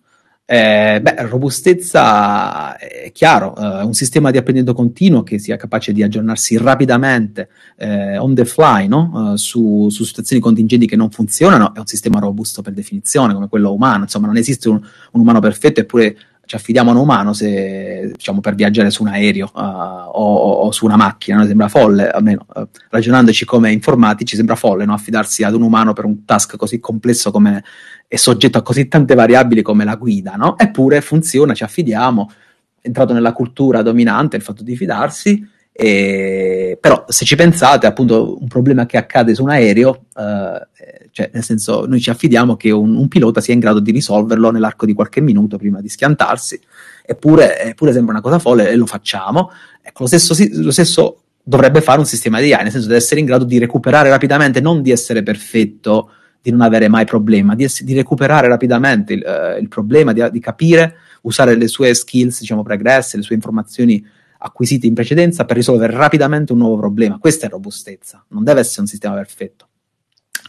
Eh, beh, robustezza eh, è chiaro, è eh, un sistema di apprendimento continuo che sia capace di aggiornarsi rapidamente eh, on the fly no? Eh, su, su, situazioni contingenti che non funzionano, è un sistema robusto per definizione, come quello umano, insomma non esiste un, un umano perfetto, eppure ci affidiamo a un umano se, diciamo, per viaggiare su un aereo uh, o, o, su una macchina, no? sembra folle, almeno uh, ragionandoci come informatici sembra folle no? affidarsi ad un umano per un task così complesso come, e soggetto a così tante variabili come la guida, no? eppure funziona, ci affidiamo, è entrato nella cultura dominante il fatto di fidarsi, e, però se ci pensate, appunto, un problema che accade su un aereo, eh, eh, cioè nel senso noi ci affidiamo che un, un, pilota sia in grado di risolverlo nell'arco di qualche minuto prima di schiantarsi, eppure, eppure sembra una cosa folle e lo facciamo. Ecco, lo stesso, lo stesso dovrebbe fare un sistema di AI, nel senso di essere in grado di recuperare rapidamente, non di essere perfetto, di non avere mai problema, di, di recuperare rapidamente il, uh, il problema, di, di, capire, usare le sue skills, diciamo, pregresse, le sue informazioni acquisiti in precedenza per risolvere rapidamente un nuovo problema. Questa è robustezza, non deve essere un sistema perfetto.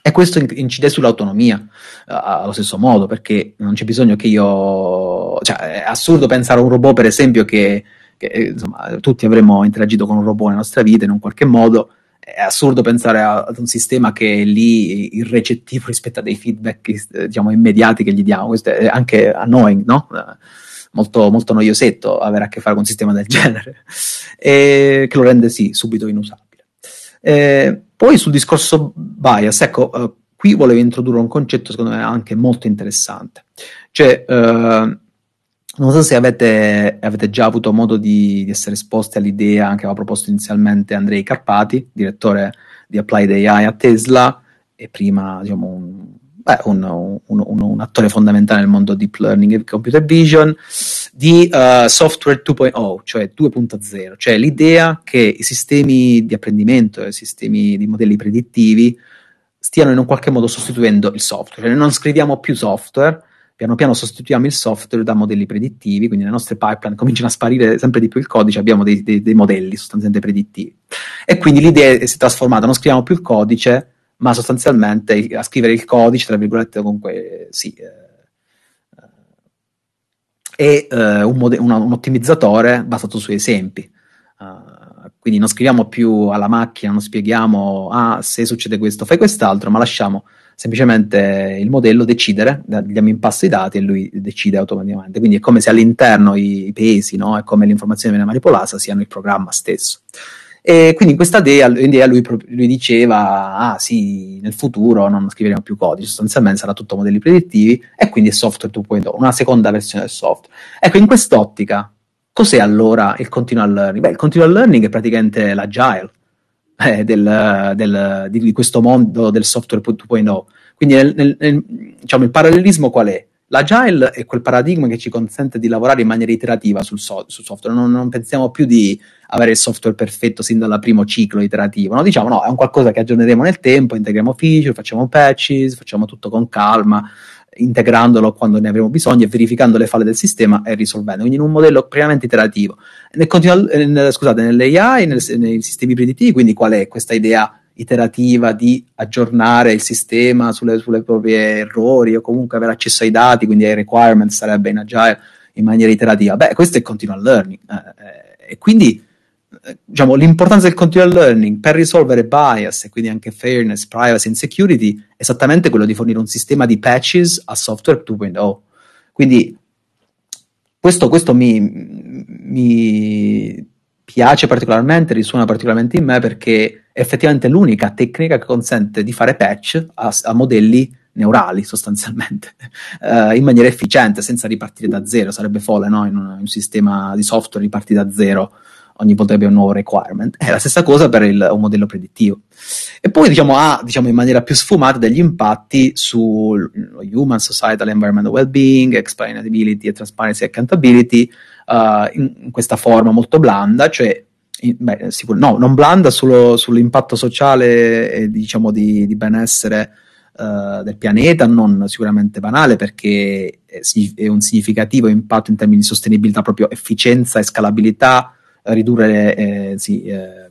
E questo incide sull'autonomia uh, allo stesso modo, perché non c'è bisogno che io... Cioè, è assurdo pensare a un robot, per esempio, che, che eh, insomma, tutti avremmo interagito con un robot nella nostra vita in un qualche modo. È assurdo pensare ad un sistema che è lì irrecettivo rispetto a dei feedback eh, diciamo, immediati che gli diamo. Questo è anche annoying, no? molto, molto noiosetto avere a che fare con un sistema del genere, e che lo rende sì subito inusabile. E eh, poi sul discorso bias, ecco, eh, qui volevo introdurre un concetto secondo me anche molto interessante, cioè eh, non so se avete, avete già avuto modo di, di, essere esposti all'idea che aveva proposto inizialmente Andrei Carpati, direttore di Applied AI a Tesla, e prima diciamo, un beh, un, un, un, un, attore fondamentale nel mondo deep learning e computer vision, di uh, software 2.0, cioè 2.0, cioè l'idea che i sistemi di apprendimento, i sistemi di modelli predittivi stiano in un qualche modo sostituendo il software, cioè non scriviamo più software, piano piano sostituiamo il software da modelli predittivi, quindi le nostre pipeline cominciano a sparire sempre di più il codice, abbiamo dei, dei, dei modelli sostanzialmente predittivi. E quindi l'idea si è trasformata, non scriviamo più il codice, ma sostanzialmente a scrivere il codice, tra virgolette, comunque sì. Eh, eh, e eh, un, mode- una, un, ottimizzatore basato su esempi. Ah, quindi non scriviamo più alla macchina, non spieghiamo ah, se succede questo fai quest'altro, ma lasciamo semplicemente il modello decidere, diamo in passo i dati e lui decide automaticamente. Quindi è come se all'interno i, i paesi no? e come l'informazione viene manipolata siano il programma stesso. E quindi in questa idea, idea lui, lui, diceva, ah sì, nel futuro non scriveremo più codice, sostanzialmente sarà tutto modelli predittivi e quindi è software 2.0, una seconda versione del software. Ecco, in quest'ottica, cos'è allora il continual learning? Beh, il continual learning è praticamente l'agile eh, del, del, di questo mondo del software 2.0. Quindi nel, nel, nel, diciamo, il parallelismo qual è? L'agile è quel paradigma che ci consente di lavorare in maniera iterativa sul, so- sul software, non, non pensiamo più di avere il software perfetto sin dal primo ciclo iterativo, no? diciamo no, è un qualcosa che aggiorneremo nel tempo, integriamo feature, facciamo patches, facciamo tutto con calma, integrandolo quando ne avremo bisogno e verificando le falle del sistema e risolvendo. Quindi in un modello pienamente iterativo. Nel continu- nel, scusate, nell'AI, nel, nei sistemi predittivi, quindi qual è questa idea iterativa di aggiornare il sistema sulle, sulle proprie errori o comunque avere accesso ai dati, quindi ai requirements sarebbe in agile in maniera iterativa. Beh, questo è continual learning. Eh, eh, e quindi diciamo, l'importanza del continual learning per risolvere bias e quindi anche fairness, privacy e security è esattamente quello di fornire un sistema di patches a software 2.0. Quindi questo, questo mi, mi piace particolarmente, risuona particolarmente in me perché è effettivamente l'unica tecnica che consente di fare patch a, a modelli neurali sostanzialmente uh, in maniera efficiente senza ripartire da zero sarebbe folle no? in, un, in un sistema di software ripartire da zero ogni volta che abbiamo un nuovo requirement. È la stessa cosa per il, un modello predittivo. E poi diciamo, ha diciamo, in maniera più sfumata degli impatti sul human, societal, environmental well-being, explainability, transparency accountability uh, in, in, questa forma molto blanda, cioè in, beh, sicur- no, non blanda solo sull'impatto sociale e diciamo, di, di benessere eh, del pianeta, non sicuramente banale perché è, è un significativo impatto in termini di sostenibilità, proprio efficienza e scalabilità ridurre eh, sì, eh,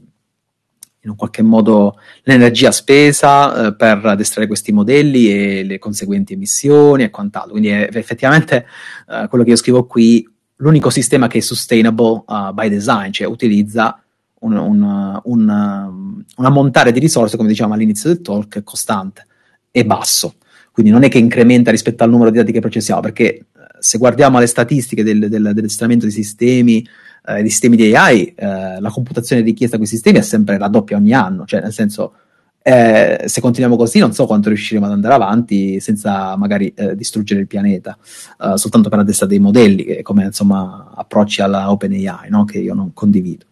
in un qualche modo l'energia spesa eh, per addestrare questi modelli e le conseguenti emissioni e quant'altro. Quindi è, effettivamente eh, quello che io scrivo qui, l'unico sistema che è sustainable uh, by design, cioè utilizza un, un, un, un ammontare di risorse, come diciamo all'inizio del talk, costante e basso. Quindi non è che incrementa rispetto al numero di dati che processiamo, perché eh, se guardiamo alle statistiche del, del, dell'estramento dei sistemi eh, di sistemi di AI, eh, la computazione richiesta a quei sistemi è sempre la doppia ogni anno, cioè nel senso eh, se continuiamo così non so quanto riusciremo ad andare avanti senza magari eh, distruggere il pianeta, eh, soltanto per la testa dei modelli, che come insomma approcci alla OpenAI, no? che io non condivido,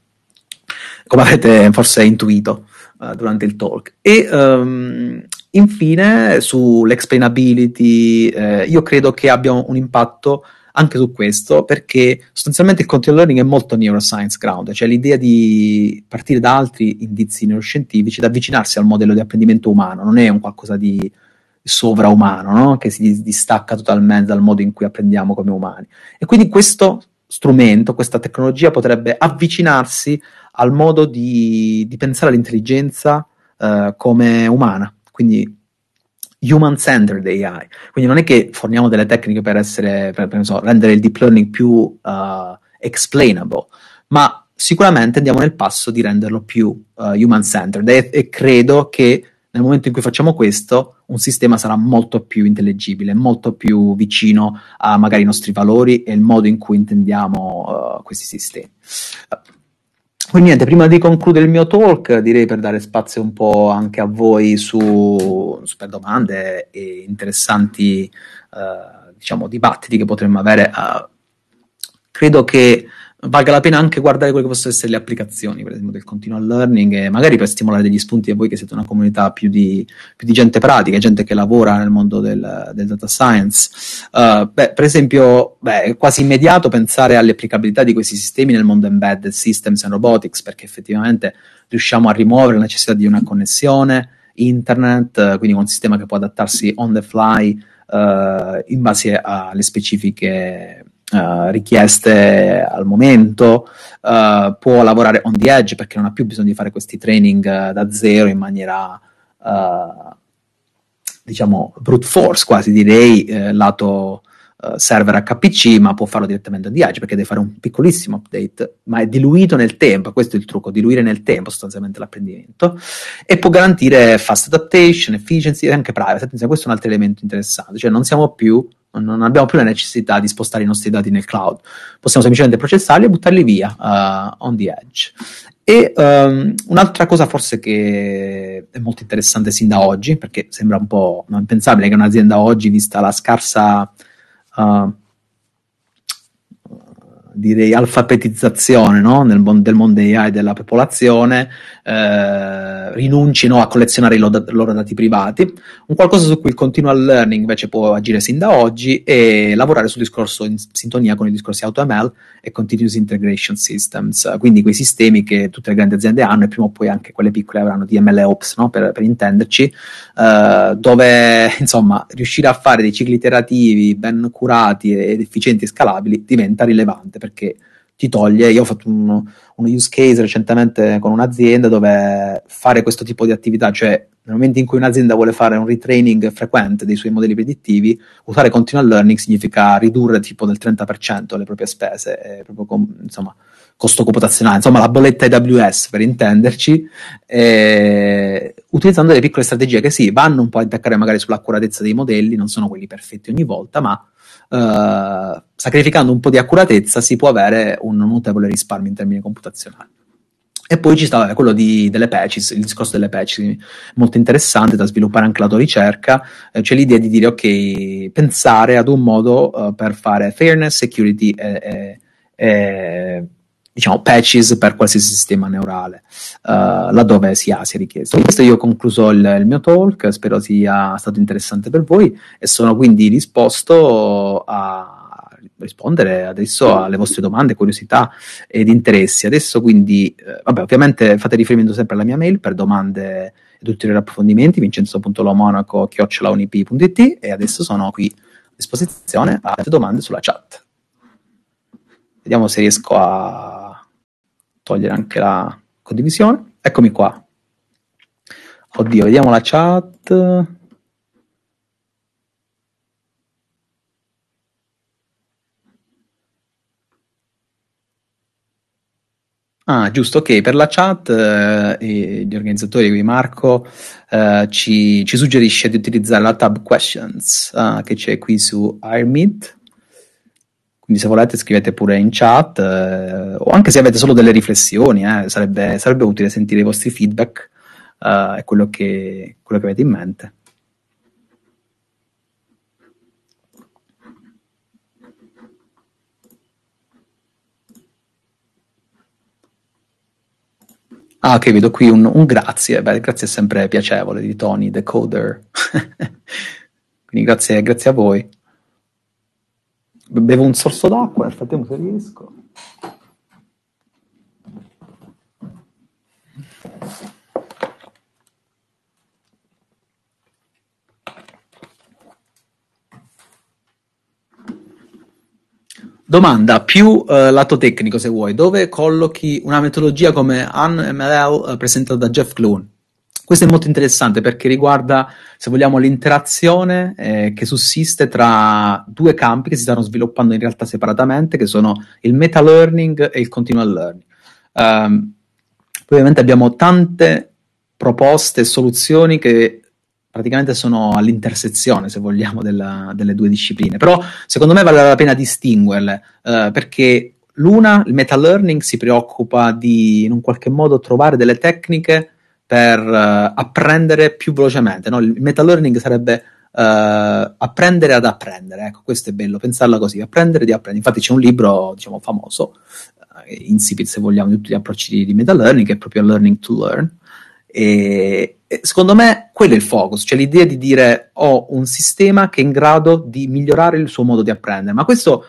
come avete forse intuito eh, durante il talk. E um, infine sull'explainability, eh, io credo che abbia un impatto anche su questo perché sostanzialmente il content learning è molto neuroscience ground, cioè l'idea di partire da altri indizi neuroscientifici, ed avvicinarsi al modello di apprendimento umano, non è un qualcosa di sovraumano, no? che si distacca totalmente dal modo in cui apprendiamo come umani. E quindi questo strumento, questa tecnologia potrebbe avvicinarsi al modo di, di pensare all'intelligenza eh, come umana, quindi human-centered AI. Quindi non è che forniamo delle tecniche per, essere, per, per so, rendere il deep learning più uh, explainable, ma sicuramente andiamo nel passo di renderlo più uh, eh, human-centered e, e, credo che nel momento in cui facciamo questo, un sistema sarà molto più intelligibile, molto più vicino a magari i nostri valori e il modo in cui intendiamo uh, questi sistemi. Poi niente, prima di concludere il mio talk, direi per dare spazio un po' anche a voi su, su per domande e interessanti eh, diciamo, dibattiti che potremmo avere. Eh, credo che valga la pena anche guardare quelle che possono essere le applicazioni, per esempio, del continual learning, e eh, magari per stimolare degli spunti a voi che siete una comunità più di, più di gente pratica, gente che lavora nel mondo del, del data science. Uh, beh, per esempio, beh, è quasi immediato pensare alle applicabilità di questi sistemi nel mondo embedded systems and robotics, perché effettivamente riusciamo a rimuovere la necessità di una connessione internet, quindi un sistema che può adattarsi on the fly uh, in base alle specifiche eh, richieste al momento, uh, può lavorare on the edge perché non ha più bisogno di fare questi training uh, da zero in maniera diciamo brute force quasi direi lato server HPC, ma può farlo direttamente on the edge perché deve fare un piccolissimo update, ma è diluito nel tempo, questo è il trucco, diluire nel tempo sostanzialmente l'apprendimento, e può garantire fast adaptation, efficiency e anche privacy. Attenzione, questo è un altro elemento interessante, cioè non siamo più non abbiamo più la necessità di spostare i nostri dati nel cloud, possiamo semplicemente processarli e buttarli via uh, on the edge. E um, un'altra cosa forse che è molto interessante sin da oggi, perché sembra un po' impensabile che un'azienda oggi, vista la scarsa... Uh, direi alfabetizzazione no? mon- del mondo AI della popolazione, eh, rinuncino a collezionare i loro, loro dati privati, un qualcosa su cui il continual learning invece può agire sin da oggi e lavorare sul discorso in sintonia con i discorsi AutoML e Continuous Integration Systems, quindi quei sistemi che tutte le grandi aziende hanno e prima o poi anche quelle piccole avranno di MLOps, no? per, per, intenderci, eh, dove insomma riuscire a fare dei cicli iterativi ben curati ed efficienti e scalabili diventa rilevante perché ti toglie. Io ho fatto uno un, use case recentemente con un'azienda dove fare questo tipo di attività, cioè nel momento in cui un'azienda vuole fare un retraining frequente dei suoi modelli predittivi, usare continual learning significa ridurre tipo del 30% le proprie spese, eh, proprio con, insomma, costo computazionale, insomma la bolletta AWS per intenderci, eh, utilizzando delle piccole strategie che sì, vanno un po' a intaccare magari sull'accuratezza dei modelli, non sono quelli perfetti ogni volta, ma eh, sacrificando un po' di accuratezza si può avere un notevole risparmio in termini computazionali. E poi ci sta eh, quello di, delle patches, il discorso delle patches, molto interessante da sviluppare anche la tua ricerca. Eh, c'è l'idea di dire, ok, pensare ad un modo eh, per fare fairness, security e, e, e diciamo, patches per qualsiasi sistema neurale, uh, laddove sia, sia richiesto. Con questo io ho concluso il, il, mio talk, spero sia stato interessante per voi e sono quindi disposto a rispondere adesso alle vostre domande, curiosità ed interessi. Adesso quindi, eh, vabbè, ovviamente fate riferimento sempre alla mia mail per domande ed ulteriori approfondimenti, vincenzo.lomonaco.it e adesso sono qui a disposizione a domande sulla chat. Vediamo se riesco a togliere anche la condivisione. Eccomi qua. Oddio, vediamo la chat. Ah, giusto, ok, per la chat eh, eh gli organizzatori, qui Marco, eh, ci, ci, suggerisce di utilizzare la tab questions ah, che c'è qui su Armid quindi se volete scrivete pure in chat eh, o anche se avete solo delle riflessioni, eh, sarebbe, sarebbe, utile sentire i vostri feedback eh, e quello che, quello che avete in mente. Ah, ok, vedo qui un, un grazie. Beh, grazie è sempre piacevole di Tony, The Coder. Quindi grazie, grazie a voi. Bevo un sorso d'acqua, nel frattempo se riesco. Domanda più eh, lato tecnico se vuoi, dove collochi una metodologia come ANML eh, presentata da Jeff Clune? Questo è molto interessante perché riguarda, se vogliamo, l'interazione eh, che sussiste tra due campi che si stanno sviluppando in realtà separatamente, che sono il meta learning e il continual learning. Um, ovviamente abbiamo tante proposte e soluzioni che praticamente sono all'intersezione, se vogliamo, della, delle due discipline. Però secondo me vale la pena distinguerle, eh, perché l'una, il meta learning, si preoccupa di in un qualche modo trovare delle tecniche per uh, apprendere più velocemente. No? Il meta learning sarebbe Uh, apprendere ad apprendere, ecco, questo è bello, pensarla così, apprendere di apprendere. Infatti c'è un libro, diciamo, famoso, uh, insipid se vogliamo, di tutti gli approcci di, di meta learning, che è proprio Learning to Learn, e, e, secondo me quello è il focus, cioè l'idea di dire ho un sistema che è in grado di migliorare il suo modo di apprendere, ma questo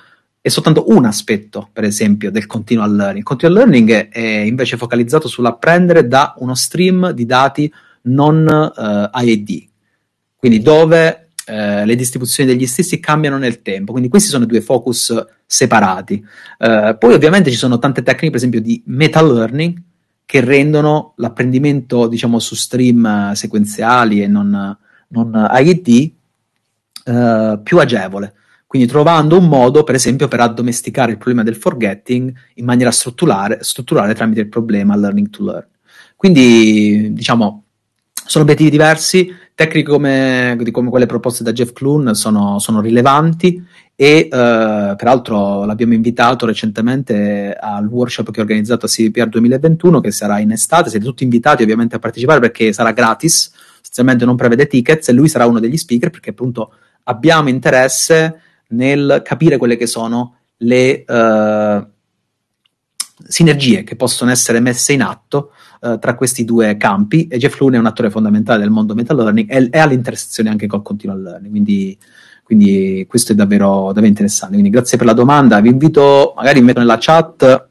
è soltanto un aspetto, per esempio, del continual learning. Il continual learning è invece focalizzato sull'apprendere da uno stream di dati non uh, eh, IED, quindi dove uh, le distribuzioni degli stessi cambiano nel tempo. Quindi questi sono due focus separati. Uh, poi ovviamente ci sono tante tecniche, per esempio, di meta learning che rendono l'apprendimento, diciamo, su stream sequenziali e non, non IED più agevole quindi trovando un modo, per esempio, per addomesticare il problema del forgetting in maniera strutturale, strutturale tramite il problema learning to learn. Quindi, diciamo, sono obiettivi diversi, tecniche come, come quelle proposte da Jeff Kloon sono, sono rilevanti e eh, peraltro l'abbiamo invitato recentemente al workshop che ho organizzato a CVPR 2021 che sarà in estate, siete tutti invitati ovviamente a partecipare perché sarà gratis, sostanzialmente non prevede tickets e lui sarà uno degli speaker perché appunto abbiamo interesse nel capire quelle che sono le uh, sinergie che possono essere messe in atto eh, tra questi due campi e Jeff Lune è un attore fondamentale del mondo meta learning e è all'intersezione anche col continual learning quindi, quindi questo è davvero, davvero, interessante quindi grazie per la domanda vi invito magari metto nella chat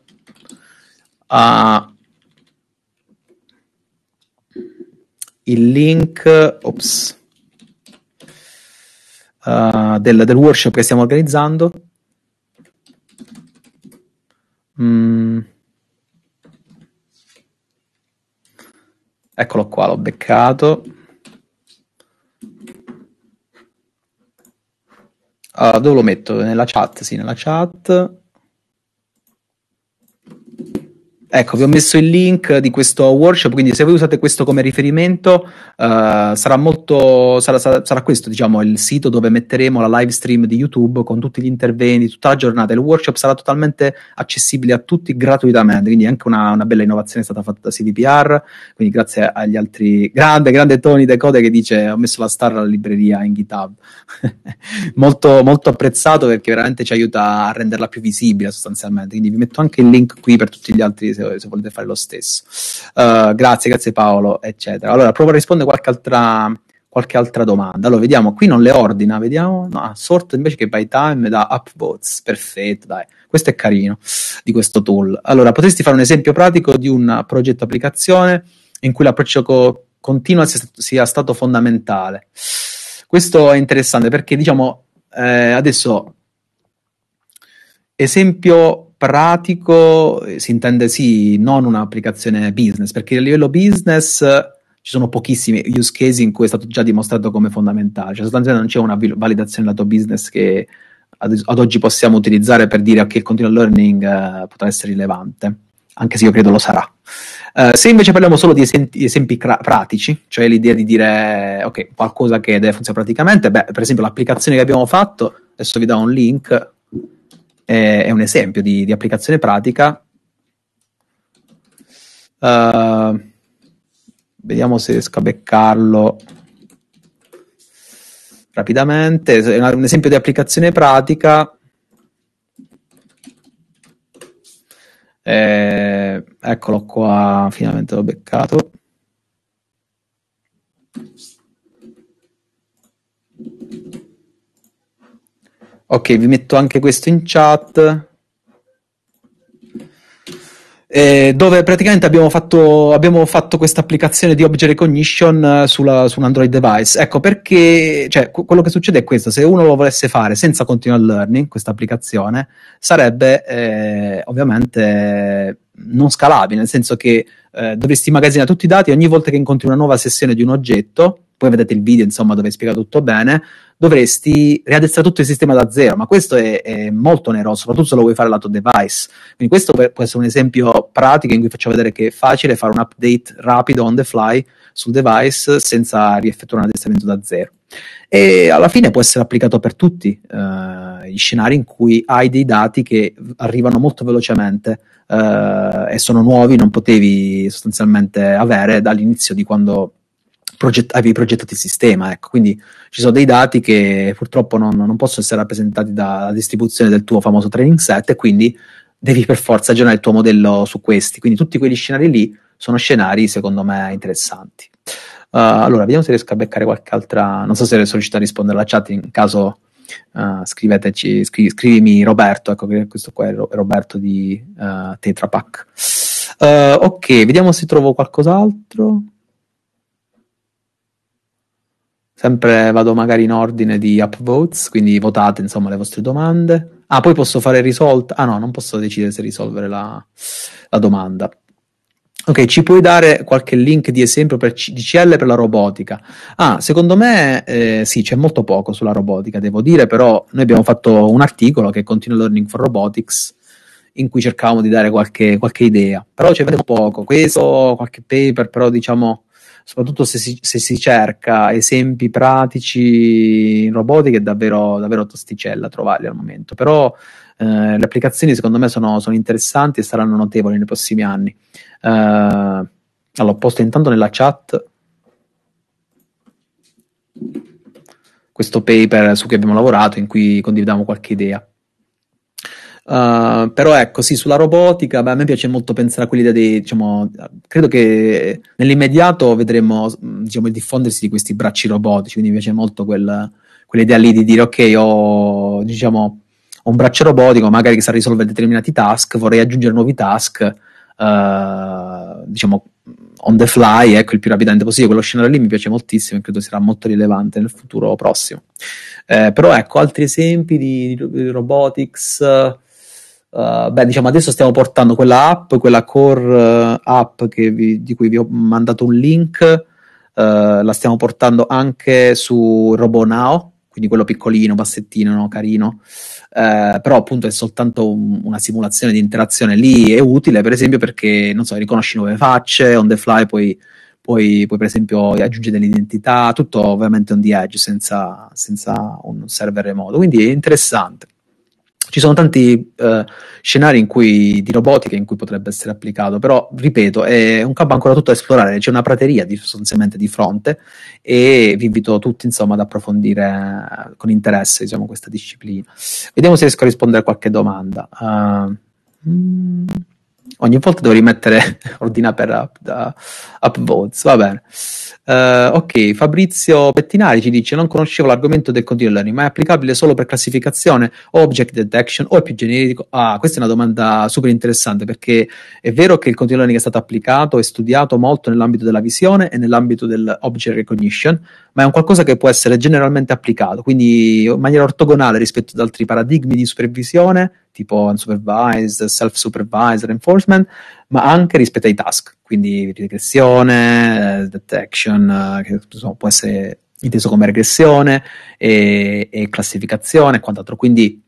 a il link ops eh, del, del, workshop che stiamo organizzando. Mm. Eccolo qua, l'ho beccato. Uh, dove lo metto? Nella chat? Sì, nella chat. Ecco, vi ho messo il link di questo workshop, quindi se voi usate questo come riferimento uh, sarà, molto, sarà, sarà, sarà questo, diciamo, il sito dove metteremo la live stream di YouTube con tutti gli interventi, tutta la giornata. Il workshop sarà totalmente accessibile a tutti gratuitamente, quindi anche una, una bella innovazione è stata fatta da CDPR, quindi grazie agli altri... Grande, grande Tony Decode che dice ho messo la star alla libreria in GitHub. molto, molto apprezzato perché veramente ci aiuta a renderla più visibile sostanzialmente, quindi vi metto anche il link qui per tutti gli altri se, se volete fare lo stesso. Uh, grazie, grazie Paolo, eccetera. Allora, provo a rispondere qualche altra, qualche altra domanda. Allora, vediamo, qui non le ordina, vediamo, no, sort invece che by time da upvotes, perfetto, dai, questo è carino di questo tool. Allora, potresti fare un esempio pratico di un progetto applicazione in cui l'approccio co- continua sia stato fondamentale. Questo è interessante perché, diciamo, eh, adesso esempio pratico eh, si intende sì, non un'applicazione business, perché a livello business eh, ci sono pochissimi use case in cui è stato già dimostrato come fondamentale, cioè sostanzialmente non c'è una validazione lato business che ad, ad oggi possiamo utilizzare per dire che il continual learning eh, potrà essere rilevante, anche se io credo lo sarà. Eh, se invece parliamo solo di esempi, esempi cra- pratici, cioè l'idea di dire ok, qualcosa che deve funzionare praticamente, beh, per esempio l'applicazione che abbiamo fatto, adesso vi do un link è, un esempio di, di applicazione pratica. Uh, vediamo se riesco a beccarlo rapidamente. È un esempio di applicazione pratica. Eh, eccolo qua, finalmente l'ho beccato. Ok, vi metto anche questo in chat. Eh, dove praticamente abbiamo fatto, abbiamo fatto questa applicazione di object recognition eh, sulla, su un Android device. Ecco perché cioè, quello che succede è questo: se uno lo volesse fare senza continual learning, questa applicazione sarebbe eh, ovviamente non scalabile, nel senso che eh, dovresti immagazzinare tutti i dati ogni volta che incontri una nuova sessione di un oggetto poi vedete il video insomma dove spiega tutto bene, dovresti riaddestrare tutto il sistema da zero, ma questo è, è molto oneroso, soprattutto se lo vuoi fare lato device. Quindi questo può essere un esempio pratico in cui faccio vedere che è facile fare un update rapido on the fly sul device senza rieffettuare un addestramento da zero. E alla fine può essere applicato per tutti eh, gli scenari in cui hai dei dati che arrivano molto velocemente eh, e sono nuovi, non potevi sostanzialmente avere dall'inizio di quando proget- avevi progettato il sistema. Ecco. Quindi ci sono dei dati che purtroppo non, non possono essere rappresentati dalla distribuzione del tuo famoso training set e quindi devi per forza aggiornare il tuo modello su questi. Quindi tutti quegli scenari lì sono scenari secondo me interessanti. Uh, allora, vediamo se riesco a beccare qualche altra. Non so se sono riuscito a rispondere alla chat. In caso uh, scriveteci, scri- scrivimi Roberto. Ecco, questo qua è Ro- Roberto di uh, Tetra Pak. ok, vediamo se trovo qualcos'altro. Sempre vado magari in ordine di upvotes, quindi votate insomma le vostre domande. Ah, poi posso fare risolta. Ah no, non posso decidere se risolvere la, la domanda. Ok, ci puoi dare qualche link di esempio per C- di CL per la robotica? Ah, secondo me eh, sì, c'è molto poco sulla robotica, devo dire, però noi abbiamo fatto un articolo che è Continual Learning for Robotics in cui cercavamo di dare qualche, qualche idea, però c'è poco. Questo, qualche paper, però diciamo soprattutto se si, se si cerca esempi pratici in robotica, è davvero, davvero tosticella trovarli al momento. Però eh, le applicazioni secondo me sono, sono, interessanti e saranno notevoli nei prossimi anni. Eh, allora, posto intanto nella chat questo paper su cui abbiamo lavorato in cui condividiamo qualche idea. Uh, però ecco, sì, sulla robotica, beh, a me piace molto pensare a quell'idea di, diciamo, credo che nell'immediato vedremo, mm, diciamo, il diffondersi di questi bracci robotici, quindi mi piace molto quel, quell'idea lì di dire, ok, ho, diciamo, ho un braccio robotico, magari che sa risolvere determinati task, vorrei aggiungere nuovi task, uh, diciamo, on the fly, ecco, il più rapidamente possibile. Quello scenario lì mi piace moltissimo e credo sarà molto rilevante nel futuro prossimo. Eh, però ecco, altri esempi di, di robotics eh, beh, diciamo adesso stiamo portando quella app, quella core uh, app vi, di cui vi ho mandato un link, uh, la stiamo portando anche su RoboNow, quindi quello piccolino, passettino, no? carino, però appunto è soltanto un, una simulazione di interazione lì, è utile per esempio perché, non so, riconosci nuove facce, on the fly poi poi, poi, per esempio aggiungi dell'identità, tutto ovviamente on the edge senza, senza un server remoto, quindi è interessante ci sono tanti eh, scenari cui, di robotica in cui potrebbe essere applicato, però ripeto, è un campo ancora tutto da esplorare, c'è una prateria di, sostanzialmente di fronte e vi invito tutti insomma, ad approfondire eh, con interesse diciamo, questa disciplina. Vediamo se riesco a rispondere a qualche domanda. Uh, ogni volta devo rimettere ordina per up, upvotes, va bene. Uh, ok, Fabrizio Pettinari ci dice: Non conoscevo l'argomento del continuo learning, ma è applicabile solo per classificazione o object detection o è più generico? Ah, questa è una domanda super interessante perché è vero che il continuo learning è stato applicato e studiato molto nell'ambito della visione e nell'ambito dell'object recognition, ma è un qualcosa che può essere generalmente applicato, quindi in maniera ortogonale rispetto ad altri paradigmi di supervisione tipo unsupervised, self-supervised reinforcement, ma anche rispetto ai task, quindi regressione, eh, detection, eh, che insomma, può essere inteso come regressione e, e classificazione e quant'altro. Quindi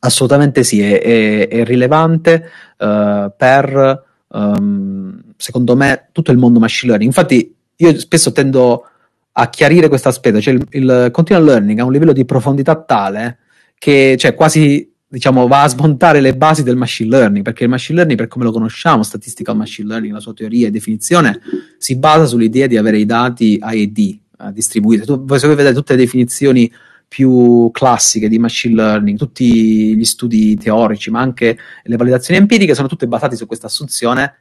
assolutamente sì, è, è, è rilevante uh, per, um, secondo me, tutto il mondo machine learning. Infatti io spesso tendo a chiarire questo aspetto, cioè il, il continual learning ha un livello di profondità tale che cioè, quasi diciamo, va a smontare le basi del machine learning, perché il machine learning, per come lo conosciamo, statistical machine learning, la sua teoria e definizione, si basa sull'idea di avere i dati A e D eh, distribuiti. Tu, voi se voi vedete tutte le definizioni più classiche di machine learning, tutti gli studi teorici, ma anche le validazioni empiriche, sono tutte basate su questa assunzione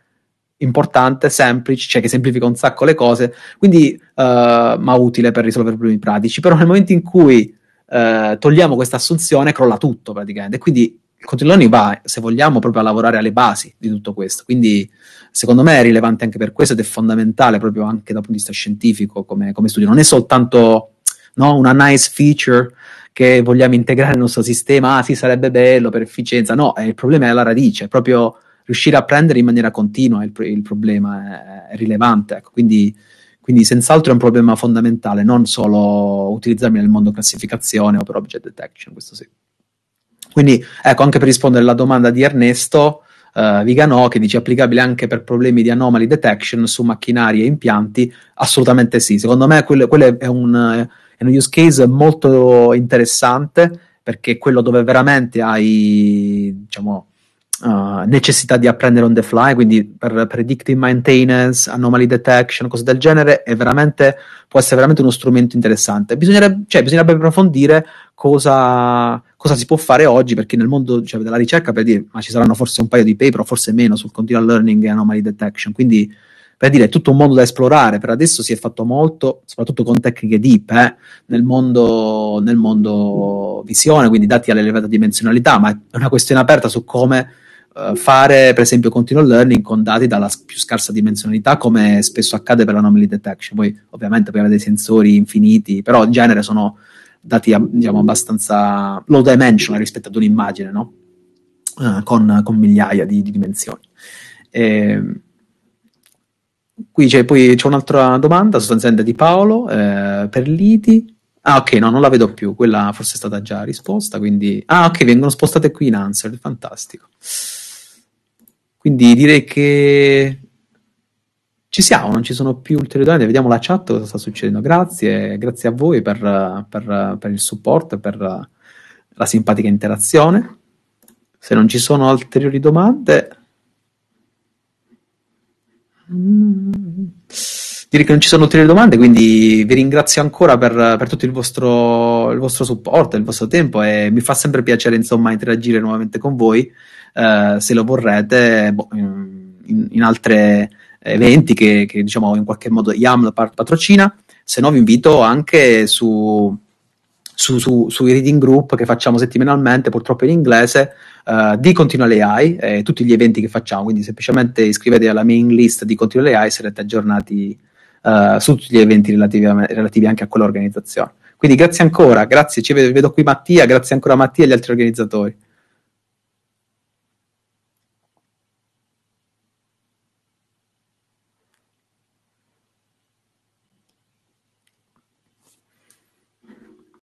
importante, semplice, cioè che semplifica un sacco le cose, quindi eh, ma utile per risolvere problemi pratici. Però nel momento in cui eh, togliamo questa assunzione, crolla tutto praticamente. Quindi il continuo Cotilloni va, se vogliamo, proprio a lavorare alle basi di tutto questo. Quindi, secondo me, è rilevante anche per questo ed è fondamentale proprio anche dal punto di vista scientifico come, come studio. Non è soltanto no, una nice feature che vogliamo integrare nel nostro sistema, ah sì, sarebbe bello per efficienza. No, eh, il problema è alla radice, è proprio riuscire a prendere in maniera continua il, il problema è, è rilevante. Ecco. Quindi quindi senz'altro è un problema fondamentale, non solo utilizzarmi nel mondo classificazione o per object detection, questo sì. Quindi ecco, anche per rispondere alla domanda di Ernesto, Uh, Vigano che dice applicabile anche per problemi di anomaly detection su macchinari e impianti? Assolutamente sì. Secondo me quello, quello è, un, è, un, use case molto interessante perché è quello dove veramente hai, diciamo, eh, necessità di apprendere on the fly, quindi per predictive maintenance, anomaly detection, cose del genere, può essere veramente uno strumento interessante. Bisognerebbe, cioè, bisognerebbe approfondire cosa, cosa, si può fare oggi, perché nel mondo cioè, della ricerca, per dire, ma ci saranno forse un paio di paper, o forse meno, sul continual learning e anomaly detection, quindi per dire, è tutto un mondo da esplorare. Per adesso si è fatto molto, soprattutto con tecniche deep, eh, nel, mondo, nel, mondo, visione, quindi dati all'elevata dimensionalità, ma è una questione aperta su come eh, fare per esempio continual learning con dati dalla più scarsa dimensionalità come spesso accade per l'anomaly detection. Poi ovviamente puoi avere dei sensori infiniti, però in genere sono dati diciamo abbastanza low dimensional rispetto ad un'immagine, no? Uh, con, con, migliaia di, di dimensioni. E, ehm, qui c'è, poi c'è un'altra domanda sostanzialmente di Paolo eh, per liti. Ah, ok, no, non la vedo più, quella forse è stata già risposta, quindi... Ah, ok, vengono spostate qui in answer, fantastico. Quindi direi che ci siamo, non ci sono più ulteriori domande, vediamo la chat cosa sta succedendo. Grazie, grazie a voi per, per, per il supporto, e per la simpatica interazione. Se non ci sono ulteriori domande... Direi che non ci sono ulteriori domande, quindi vi ringrazio ancora per, per tutto il vostro, il vostro supporto, il vostro tempo e mi fa sempre piacere insomma interagire nuovamente con voi. Eh, se lo vorrete, boh, in, in altre eventi che, che, diciamo in qualche modo YAML patrocina, se no vi invito anche su, su, su, sui reading group che facciamo settimanalmente, purtroppo in inglese, uh, di Continual AI e eh, tutti gli eventi che facciamo, quindi semplicemente iscrivetevi alla main list di Continual AI e sarete aggiornati uh, su tutti gli eventi relativi, a, relativi anche a quell'organizzazione. Quindi grazie ancora, grazie, ci vedo, vedo qui Mattia, grazie ancora a Mattia e agli altri organizzatori.